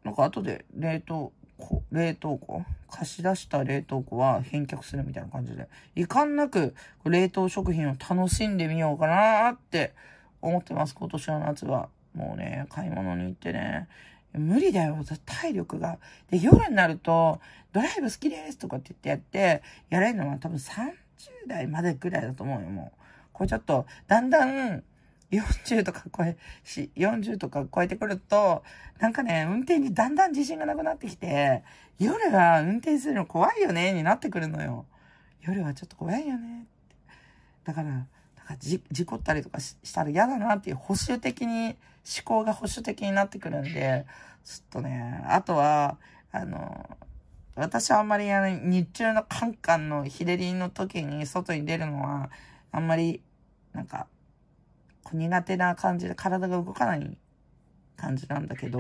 なんか後で冷凍、こ冷凍庫、貸し出した冷凍庫は返却するみたいな感じで、遺憾なく冷凍食品を楽しんでみようかなって思ってます、今年の夏は。もうね、買い物に行ってね、無理だよ、体力が。で、夜になると、ドライブ好きですとかって言ってやって、やれるのは多分30代までぐらいだと思うよ、もう。これちょっと、だんだん、40とか超え、し、40とか超えてくると、なんかね、運転にだんだん自信がなくなってきて、夜は運転するの怖いよね、になってくるのよ。夜はちょっと怖いよね。だから、事故ったりとかしたら嫌だなっていう保守的に、思考が保守的になってくるんで、ちょっとね、あとは、あの、私はあんまりあの日中のカンカンの日照りの時に外に出るのは、あんまり、なんか、苦手な感じで体が動かない感じなんだけど、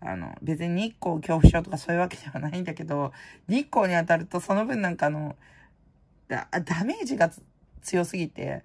あの、別に日光恐怖症とかそういうわけではないんだけど、日光に当たるとその分なんかあの、ダメージが強すぎて、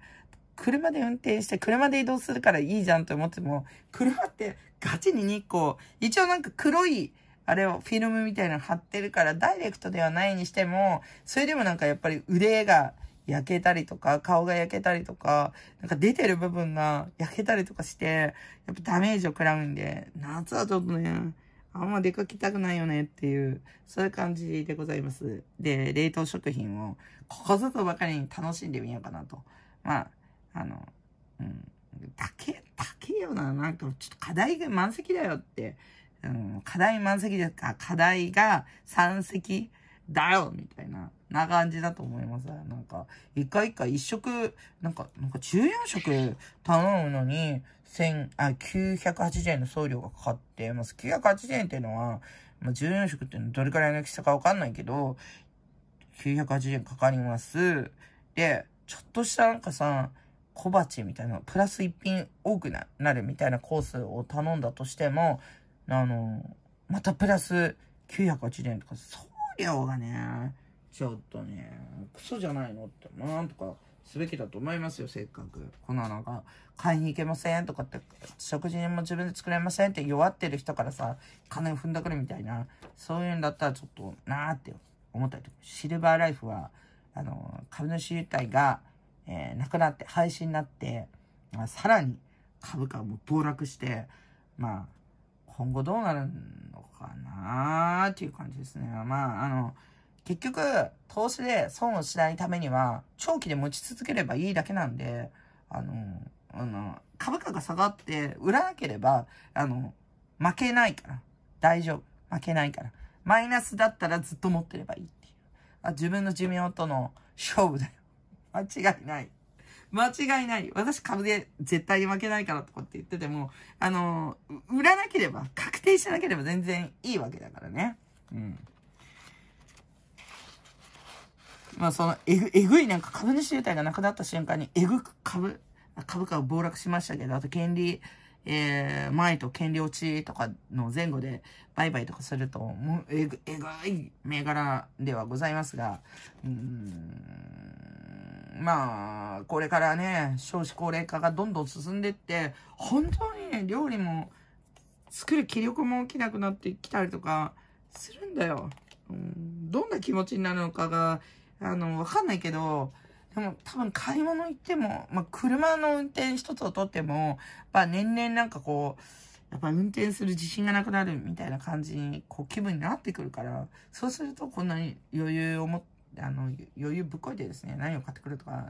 車で運転して車で移動するからいいじゃんと思っても、車ってガチに日光、一応なんか黒い、あれをフィルムみたいなの貼ってるから、ダイレクトではないにしても、それでもなんかやっぱり腕が焼けたりとか、顔が焼けたりとか、なんか出てる部分が焼けたりとかして、やっぱダメージを食らうんで、夏はちょっとね、あんま出かけたくないよねっていう、そういう感じでございます。で、冷凍食品を、ここぞとばかりに楽しんでみようかなと。まあ、あの、うん、だけ、だけよな。なんか、ちょっと課題が満席だよって。うん、課題満席ですか課題が3席だよみたいな、な感じだと思います。なんか、一回一回一食、なんか、なんか14食頼むのに、千、あ、980円の送料がかかってます。980円っていうのは、まあ、14食っていうのはどれくらいの大きさかわかんないけど、980円かかります。で、ちょっとしたなんかさ、小鉢みたいな、プラス一品多くなるみたいなコースを頼んだとしても、あの、またプラス980円とか、そよがね、ちょっとね、クソじゃないのって、なんとかすべきだと思いますよ、せっかく。こんななんか、買いに行けませんとかって、食事も自分で作れませんって弱ってる人からさ、金を踏んだくるみたいな、そういうんだったらちょっと、なーって思ったりとか、シルバーライフは、あの、株主優待が、えー、なくなって、廃止になって、まあ、さらに株価も暴落して、まあ、今後どうなるんかなーっていう感じですね。まあ、あの、結局、投資で損をしないためには、長期で持ち続ければいいだけなんで、あの、あの、株価が下がって、売らなければ、あの、負けないから。大丈夫。負けないから。マイナスだったらずっと持ってればいいっていう。あ自分の寿命との勝負だよ。間違いない。間違いない。私株で絶対負けないからとかって言ってても、あの、売らなければ、確定しなければ全然いいわけだからね。うん。まあそのえぐ、えぐいなんか株主優待がなくなった瞬間に、えぐく株、株価を暴落しましたけど、あと権利、えー、前と権利落ちとかの前後で売買とかすると、もうえぐ、えぐい銘柄ではございますが、うん、まあ、これからね、少子高齢化がどんどん進んでって、本当にね、料理も作る気力も起きなくなってきたりとかするんだよ。うん、どんな気持ちになるのかが、あの、わかんないけど、でも多分買い物行っても、まあ、車の運転一つをとっても、まあ、年々なんかこう、やっぱ運転する自信がなくなるみたいな感じに、こう気分になってくるから、そうするとこんなに余裕を持って、あの、余裕ぶっこいてですね、何を買ってくるとか、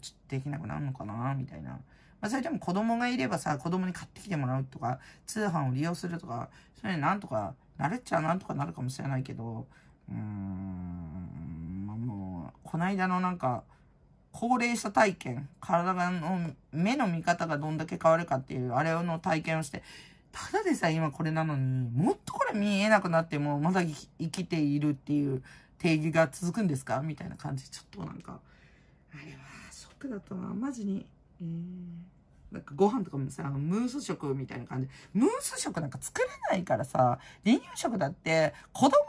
ちできなくなるのかな、みたいな。まあ、それでも子供がいればさ、子供に買ってきてもらうとか、通販を利用するとか、それなんとか、慣れちゃなんとかなるかもしれないけど、うーん、まあ、もう、こないだのなんか、高齢者体験、体の目の見方がどんだけ変わるかっていう、あれの体験をして、ただでさえ今これなのに、もっとこれ見えなくなっても、まだ生きているっていう定義が続くんですかみたいな感じ。ちょっとなんか、あれはショックだったな、マジに。えー、なんかご飯とかもさ、ムース食みたいな感じ。ムース食なんか作れないからさ、離乳食だって子供のため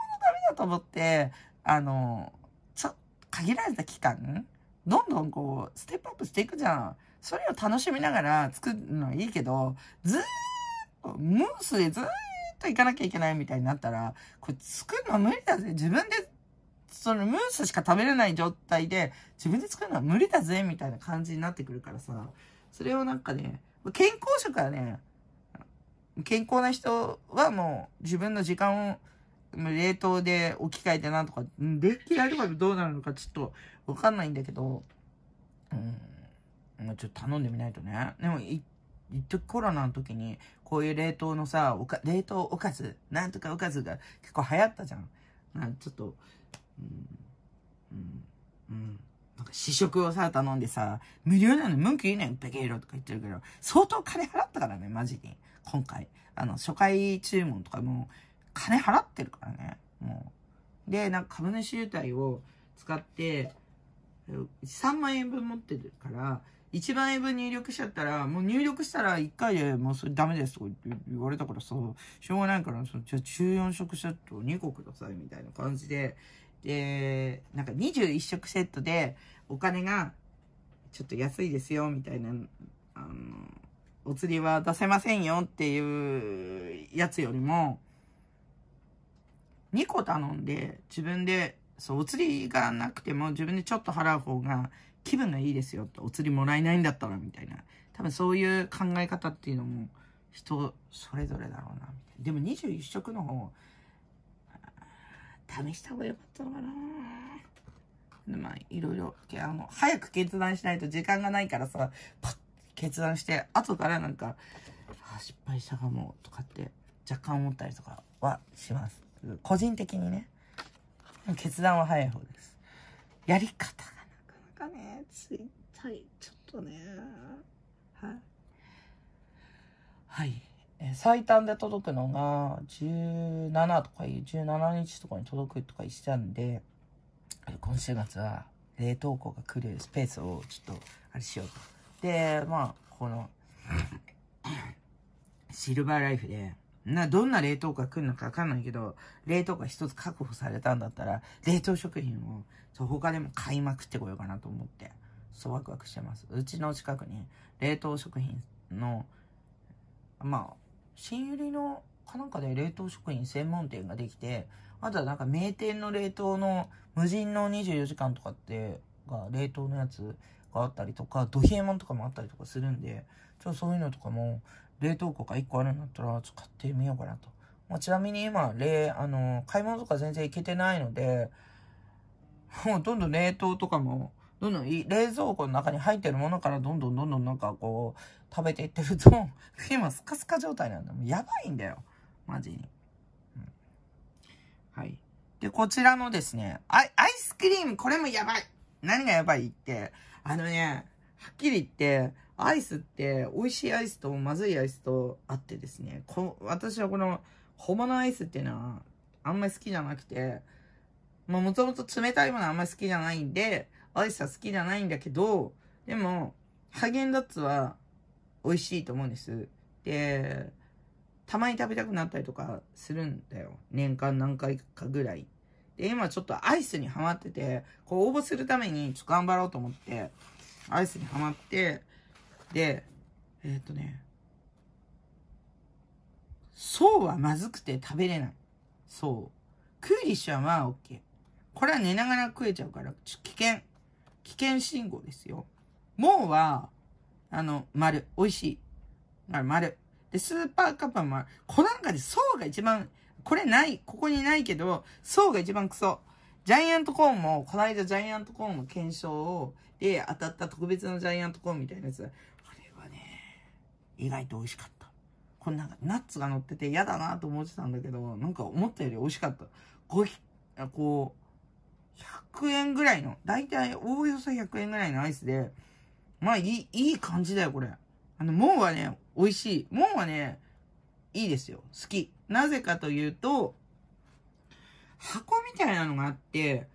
だと思って、あの、ちょ、限られた期間どんどんこう、ステップアップしていくじゃん。それを楽しみながら作るのはいいけど、ずーっと、ムースでずーっと行かなきゃいけないみたいになったら、これ作るの無理だぜ。自分で、そのムースしか食べれない状態で、自分で作るのは無理だぜ、みたいな感じになってくるからさ、それをなんかね、健康食はね、健康な人はもう自分の時間を冷凍で置き換えてなんとか、電気やればどうなるのかちょっとわかんないんだけど、うん、まあ、ちょっと頼んでみないとね。でも、い、一時コロナの時に、こういう冷凍のさ、おか冷凍おかず、なんとかおかずが結構流行ったじゃん。なんちょっと、うん、うん、うん。なんか試食をさ、頼んでさ、無料なの文句言うねん、ペケーロとか言ってるけど、相当金払ったからね、マジに。今回。あの、初回注文とかも金払ってるからね。もう。で、なんか株主優待を使って、3万円分持ってるから、1万円分入力しちゃったら、もう入力したら1回でもうそれダメですとか言われたからさ、しょうがないから、そじゃあ14色セット2個くださいみたいな感じで、で、なんか21色セットでお金がちょっと安いですよみたいな、あの、お釣りは出せませんよっていうやつよりも、2個頼んで、自分で、そう、お釣りがなくても自分でちょっと払う方が気分がいいですよと、お釣りもらえないんだったら、みたいな。多分そういう考え方っていうのも、人それぞれだろうな、みたいな。でも21食の方、試した方が良かったのかなまあ、いろいろ、あの、早く決断しないと時間がないからさ、パッて決断して、後からなんか、ああ、失敗したかも、とかって、若干思ったりとかはします。個人的にね。決断は早い方です。やり方がなかなかね、ついッいちょっとね、はい。はい。え最短で届くのが17とかいう17日とかに届くとか言ってたんで、今週末は冷凍庫が来るスペースをちょっとあれしようと。で、まあ、このシルバーライフで、な、どんな冷凍庫が来るのかわかんないけど、冷凍庫が一つ確保されたんだったら、冷凍食品を、そう、他でも買いまくってこようかなと思って、そう、ワクワクしてます。うちの近くに、冷凍食品の、まあ、新売りの、かなんかで冷凍食品専門店ができて、あとはなんか名店の冷凍の、無人の24時間とかって、が、冷凍のやつがあったりとか、ドヒエモンとかもあったりとかするんで、ちょっとそういうのとかも、冷凍庫が1個あるんだったら使ってみようかなと。まあ、ちなみに今、冷、あの、買い物とか全然行けてないので、もうどんどん冷凍とかも、どんどん冷蔵庫の中に入ってるものからどんどんどんどんなんかこう、食べていってると、(laughs) 今スカスカ状態なんだ。もうやばいんだよ。マジに。うん、はい。で、こちらのですね、アイアイスクリーム、これもやばい何がやばいって、あのね、はっきり言って、アイスって、美味しいアイスとまずいアイスとあってですね、こ私はこの、本物のアイスっていうのは、あんまり好きじゃなくて、まあもともと冷たいものはあんまり好きじゃないんで、アイスは好きじゃないんだけど、でも、ハーゲンダッツは美味しいと思うんです。で、たまに食べたくなったりとかするんだよ。年間何回かぐらい。で、今ちょっとアイスにハマってて、こう応募するためにちょっと頑張ろうと思って、アイスにハマって、で、えっ、ー、とね、そうはまずくて食べれない。そう。クーリッシュはまあ OK。これは寝ながら食えちゃうから、危険。危険信号ですよ。もうは、あの、丸。美味しい。丸。で、スーパーカップも丸。この中で層が一番、これない、ここにないけど、層が一番クソ。ジャイアントコーンも、この間ジャイアントコーンの検証を、で、当たった特別のジャイアントコーンみたいなやつ。意外と美味しかった。これなんかナッツが乗ってて嫌だなと思ってたんだけど、なんか思ったより美味しかった。こう、こう、100円ぐらいの、だいたいおおよそ100円ぐらいのアイスで、まあいい、いい感じだよ、これ。あの、もはね、美味しい。もんはね、いいですよ。好き。なぜかというと、箱みたいなのがあって、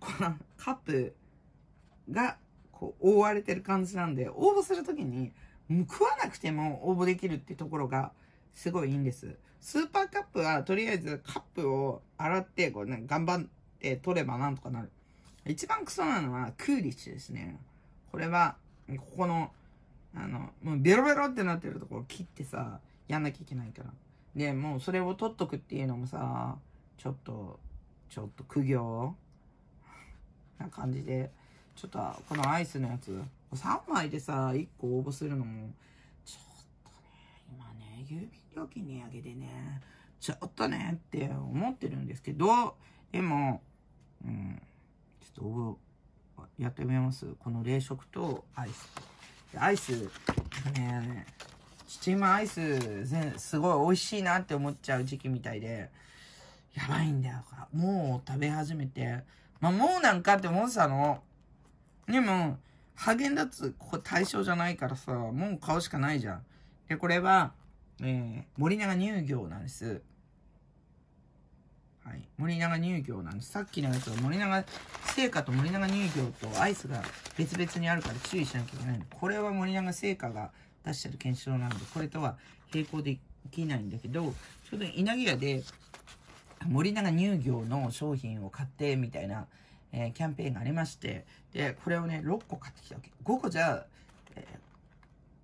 このカップが、こう、覆われてる感じなんで、応募するときに、食わなくても応募できるってところがすごいいいんです。スーパーカップはとりあえずカップを洗って、こうね、頑張って取ればなんとかなる。一番クソなのはクーリッシュですね。これは、ここの、あの、もうベロベロってなってるところを切ってさ、やんなきゃいけないから。で、もうそれを取っとくっていうのもさ、ちょっと、ちょっと苦行な感じで、ちょっとこのアイスのやつ、3枚でさ、1個応募するのも、ちょっとね、今ね、郵便料金値上げでね、ちょっとねって思ってるんですけど、でも、うん、ちょっと応募、やってみます。この冷食とアイス。アイス、ね、スチーアイス、すごい美味しいなって思っちゃう時期みたいで、やばいんだよ。もう食べ始めて、まあもうなんかって思ってたの。でも、ハーゲンダッツ、ここ対象じゃないからさ、もう買うしかないじゃん。で、これは、えー、森永乳業なんです。はい。森永乳業なんです。さっきのやつは森永、製菓と森永乳業とアイスが別々にあるから注意しなきゃいけないこれは森永製菓が出してる検証なんで、これとは並行できないんだけど、ちょうど稲城屋で森永乳業の商品を買ってみたいなえー、キャンペーンがありまして、で、これをね、6個買ってきたわけ。5個じゃ、え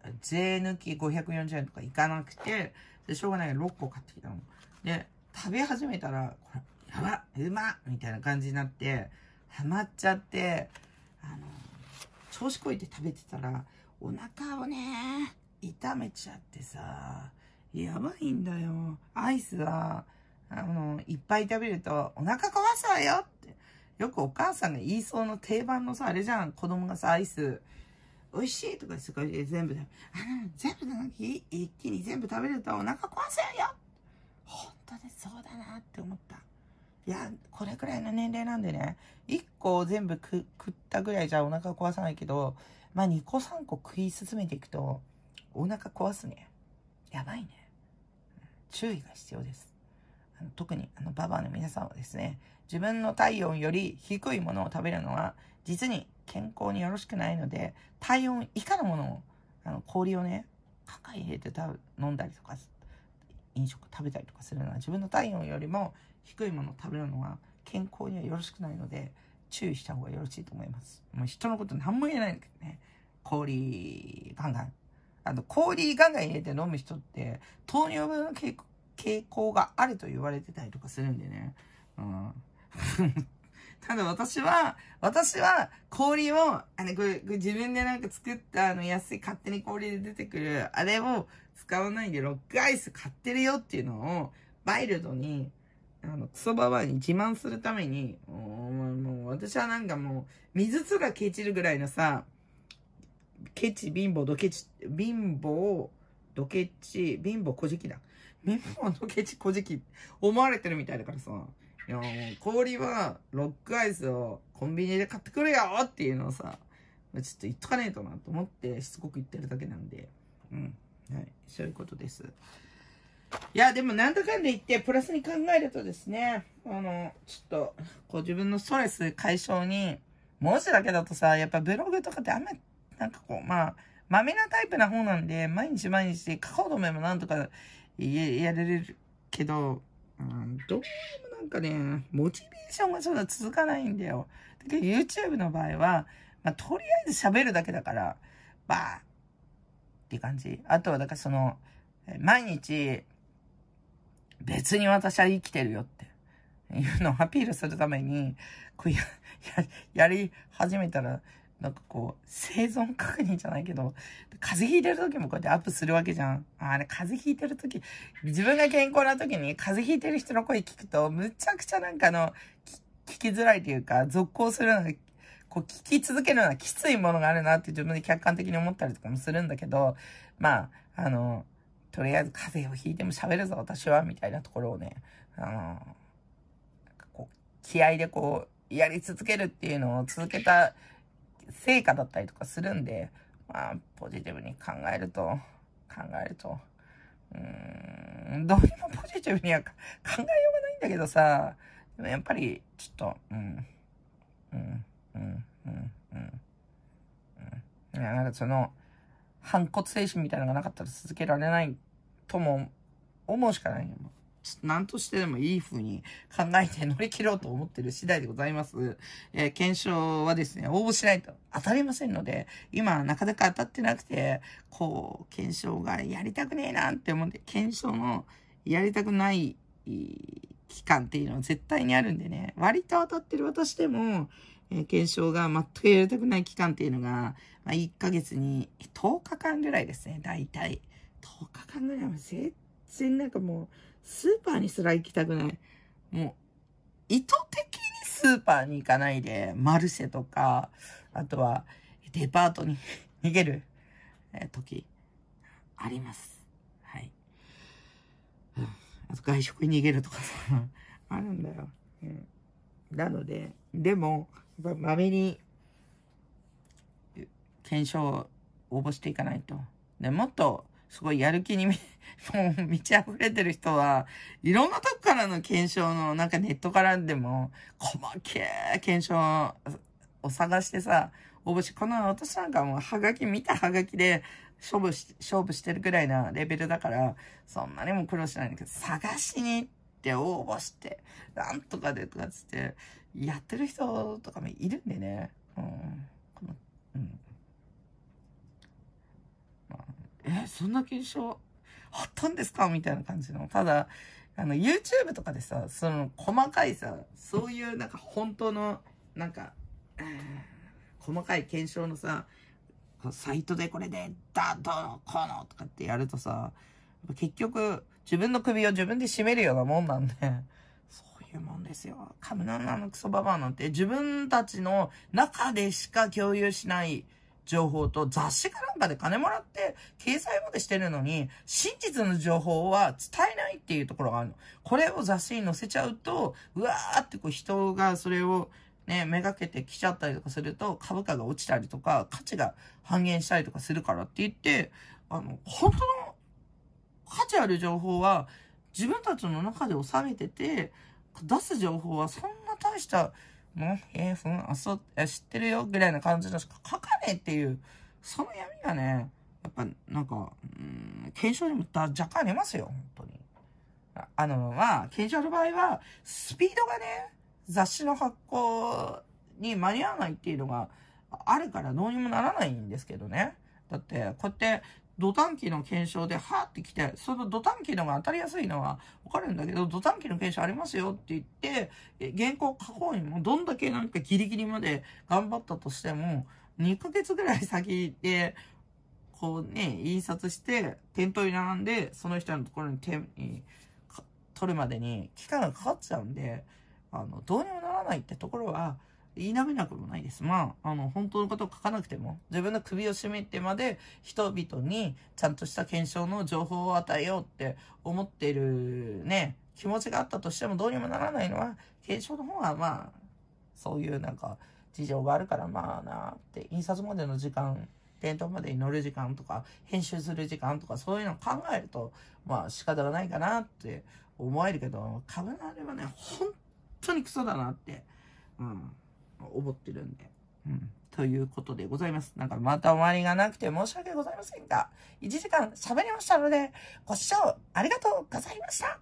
ー、税抜き540円とかいかなくて、で、しょうがないか6個買ってきたの。で、食べ始めたら、これ、やばうまみたいな感じになって、ハマっちゃって、あの、調子こいて食べてたら、お腹をね、痛めちゃってさ、やばいんだよ。アイスは、あの、いっぱい食べるとお腹壊すわよって。よくお母さんが言いそうの定番のさ、あれじゃん。子供がさ、アイス、美味しいとかすごい全部、あの、全部の日、一気に全部食べるとお腹壊せるよ本当にそうだなって思った。いや、これくらいの年齢なんでね、1個全部食ったぐらいじゃお腹壊さないけど、まあ2個3個食い進めていくと、お腹壊すね。やばいね。注意が必要です。あの特に、あの、ババアの皆さんはですね、自分の体温より低いものを食べるのは実に健康によろしくないので体温以下のものをあの氷をねカカ入れて飲んだりとか飲食食べたりとかするのは自分の体温よりも低いものを食べるのは健康にはよろしくないので注意した方がよろしいと思います。もう人のこと何も言えないんだけどね。氷ガンガン。あの、氷ガンガン入れて飲む人って、糖尿病の傾向があると言われてたりとかするんでね。うん。(laughs) ただ私は、私は氷を、あの、これ、自分でなんか作ったあの安い勝手に氷で出てくる、あれを使わないでロックアイス買ってるよっていうのを、ワイルドに、あの、クソババアに自慢するために、もう、私はなんかもう、水すらケチるぐらいのさ、ケチ、貧乏、ドケチ、貧乏、ドケチ、貧乏、小じきだ。貧乏、ドケチ、小じき、思われてるみたいだからさ。いやもう氷はロックアイスをコンビニで買ってくるよっていうのをさ、ちょっと言っとかねえとなと思ってしつこく言ってるだけなんで、うん。はい、そういうことです。いや、でもなんだかんだ言って、プラスに考えるとですね、あの、ちょっと、こう自分のストレス解消に、文字だけだとさ、やっぱブログとかってあんま、なんかこう、まあ、まめなタイプな方なんで、毎日毎日、書こうと思えばなんとかやれるけど、うん、どうでもなんかね、モチベーションがそょっ続かないんだよ。だ YouTube の場合は、まあ、とりあえず喋るだけだから、ばーっていう感じ。あとは、だからその、毎日、別に私は生きてるよっていうのをアピールするために、こうや、や、やり始めたら、なんかこう、生存確認じゃないけど、風邪ひいてる時もこうやってアップするわけじゃん。あれ、風邪ひいてる時、自分が健康な時に風邪ひいてる人の声聞くと、むちゃくちゃなんかの、聞きづらいというか、続行するのが、こう聞き続けるのはきついものがあるなって自分で客観的に思ったりとかもするんだけど、まあ、あの、とりあえず風邪をひいても喋るぞ、私は、みたいなところをね、あの、気合でこう、やり続けるっていうのを続けた成果だったりとかするんで、まあ、ポジティブに考えると、考えると、うーん、どうにもポジティブには (laughs) 考えようがないんだけどさ、でもやっぱり、ちょっと、うん、うん、うん、うん、うん。うん、いや、なんかその、反骨精神みたいなのがなかったら続けられないとも思うしかないよ。何としてでもいい風に考えて乗り切ろうと思ってる次第でございます。えー、検証はですね、応募しないと当たりませんので、今なかなか当たってなくて、こう、検証がやりたくねえなって思って、検証のやりたくない期間っていうのは絶対にあるんでね、割と当たってる私でも、えー、検証が全くやりたくない期間っていうのが、まあ、1ヶ月に10日間ぐらいですね、大体。10日間ぐらいは全然なんかもう、スーパーにすら行きたくない。もう、意図的にスーパーに行かないで、マルシェとか、あとは、デパートに (laughs) 逃げる、え時、あります。はい。うん、あと、外食に逃げるとかさ、(laughs) あるんだよ。うん、なので、でも、まめに、検証を応募していかないと。で、もっと、すごいやる気に (laughs) もう満ち溢れてる人は、いろんなとこからの検証の、なんかネットからでも、細けえ検証を探してさ、応募し、この私なんかもうはがき、見たはがきで勝負し、勝負してるぐらいなレベルだから、そんなにも苦労しないんだけど、探しに行って応募して、なんとかでとかつって、やってる人とかもいるんでね。うん。この、うん。え、そんな検証あったんですかみたいな感じの。ただ、あの、YouTube とかでさ、その、細かいさ、そういうなんか本当の、なんか、細かい検証のさ、サイトでこれで、だ、どの、この、とかってやるとさ、結局、自分の首を自分で絞めるようなもんなんで、そういうもんですよ。カムナナのクソババアなんて自分たちの中でしか共有しない、情報と雑誌かなんかで金もらって掲載までしてるのに、真実の情報は伝えないっていうところがあるの。これを雑誌に載せちゃうと、うわーってこう人がそれをね、めがけてきちゃったりとかすると、株価が落ちたりとか、価値が半減したりとかするからって言って、あの、本当の価値ある情報は自分たちの中で収めてて、出す情報はそんな大したもう、えー、そんな、そう、知ってるよ、ぐらいな感じのしか書かねえっていう、その闇がね、やっぱ、なんか、うん、検証にも若干出ますよ、本当に。ああの、まあ、検証の場合は、スピードがね、雑誌の発行に間に合わないっていうのがあるからどうにもならないんですけどね。だって、こうやって土短期の検証で、はーって来て、その土短期のが当たりやすいのはわかるんだけど、土短期の検証ありますよって言って、え原稿書こうにも、どんだけなんかギリギリまで頑張ったとしても、2ヶ月ぐらい先で、こうね、印刷して、店頭に並んで、その人のところに手に取るまでに期間がかかっちゃうんで、あの、どうにもならないってところは、言いなめなくもないです。まあ、あの、本当のことを書かなくても、自分の首を絞めてまで人々にちゃんとした検証の情報を与えようって思ってるね、気持ちがあったとしてもどうにもならないのは、検証の方はまあ、そういうなんか事情があるからまあなって、印刷までの時間、伝統までに乗る時間とか、編集する時間とか、そういうのを考えると、まあ仕方がないかなって思えるけど、株のあれはね、本当にクソだなって。うん。思ってるんで。うん。ということでございます。なんかまた終わりがなくて申し訳ございませんが、1時間喋りましたので、ご視聴ありがとうございました。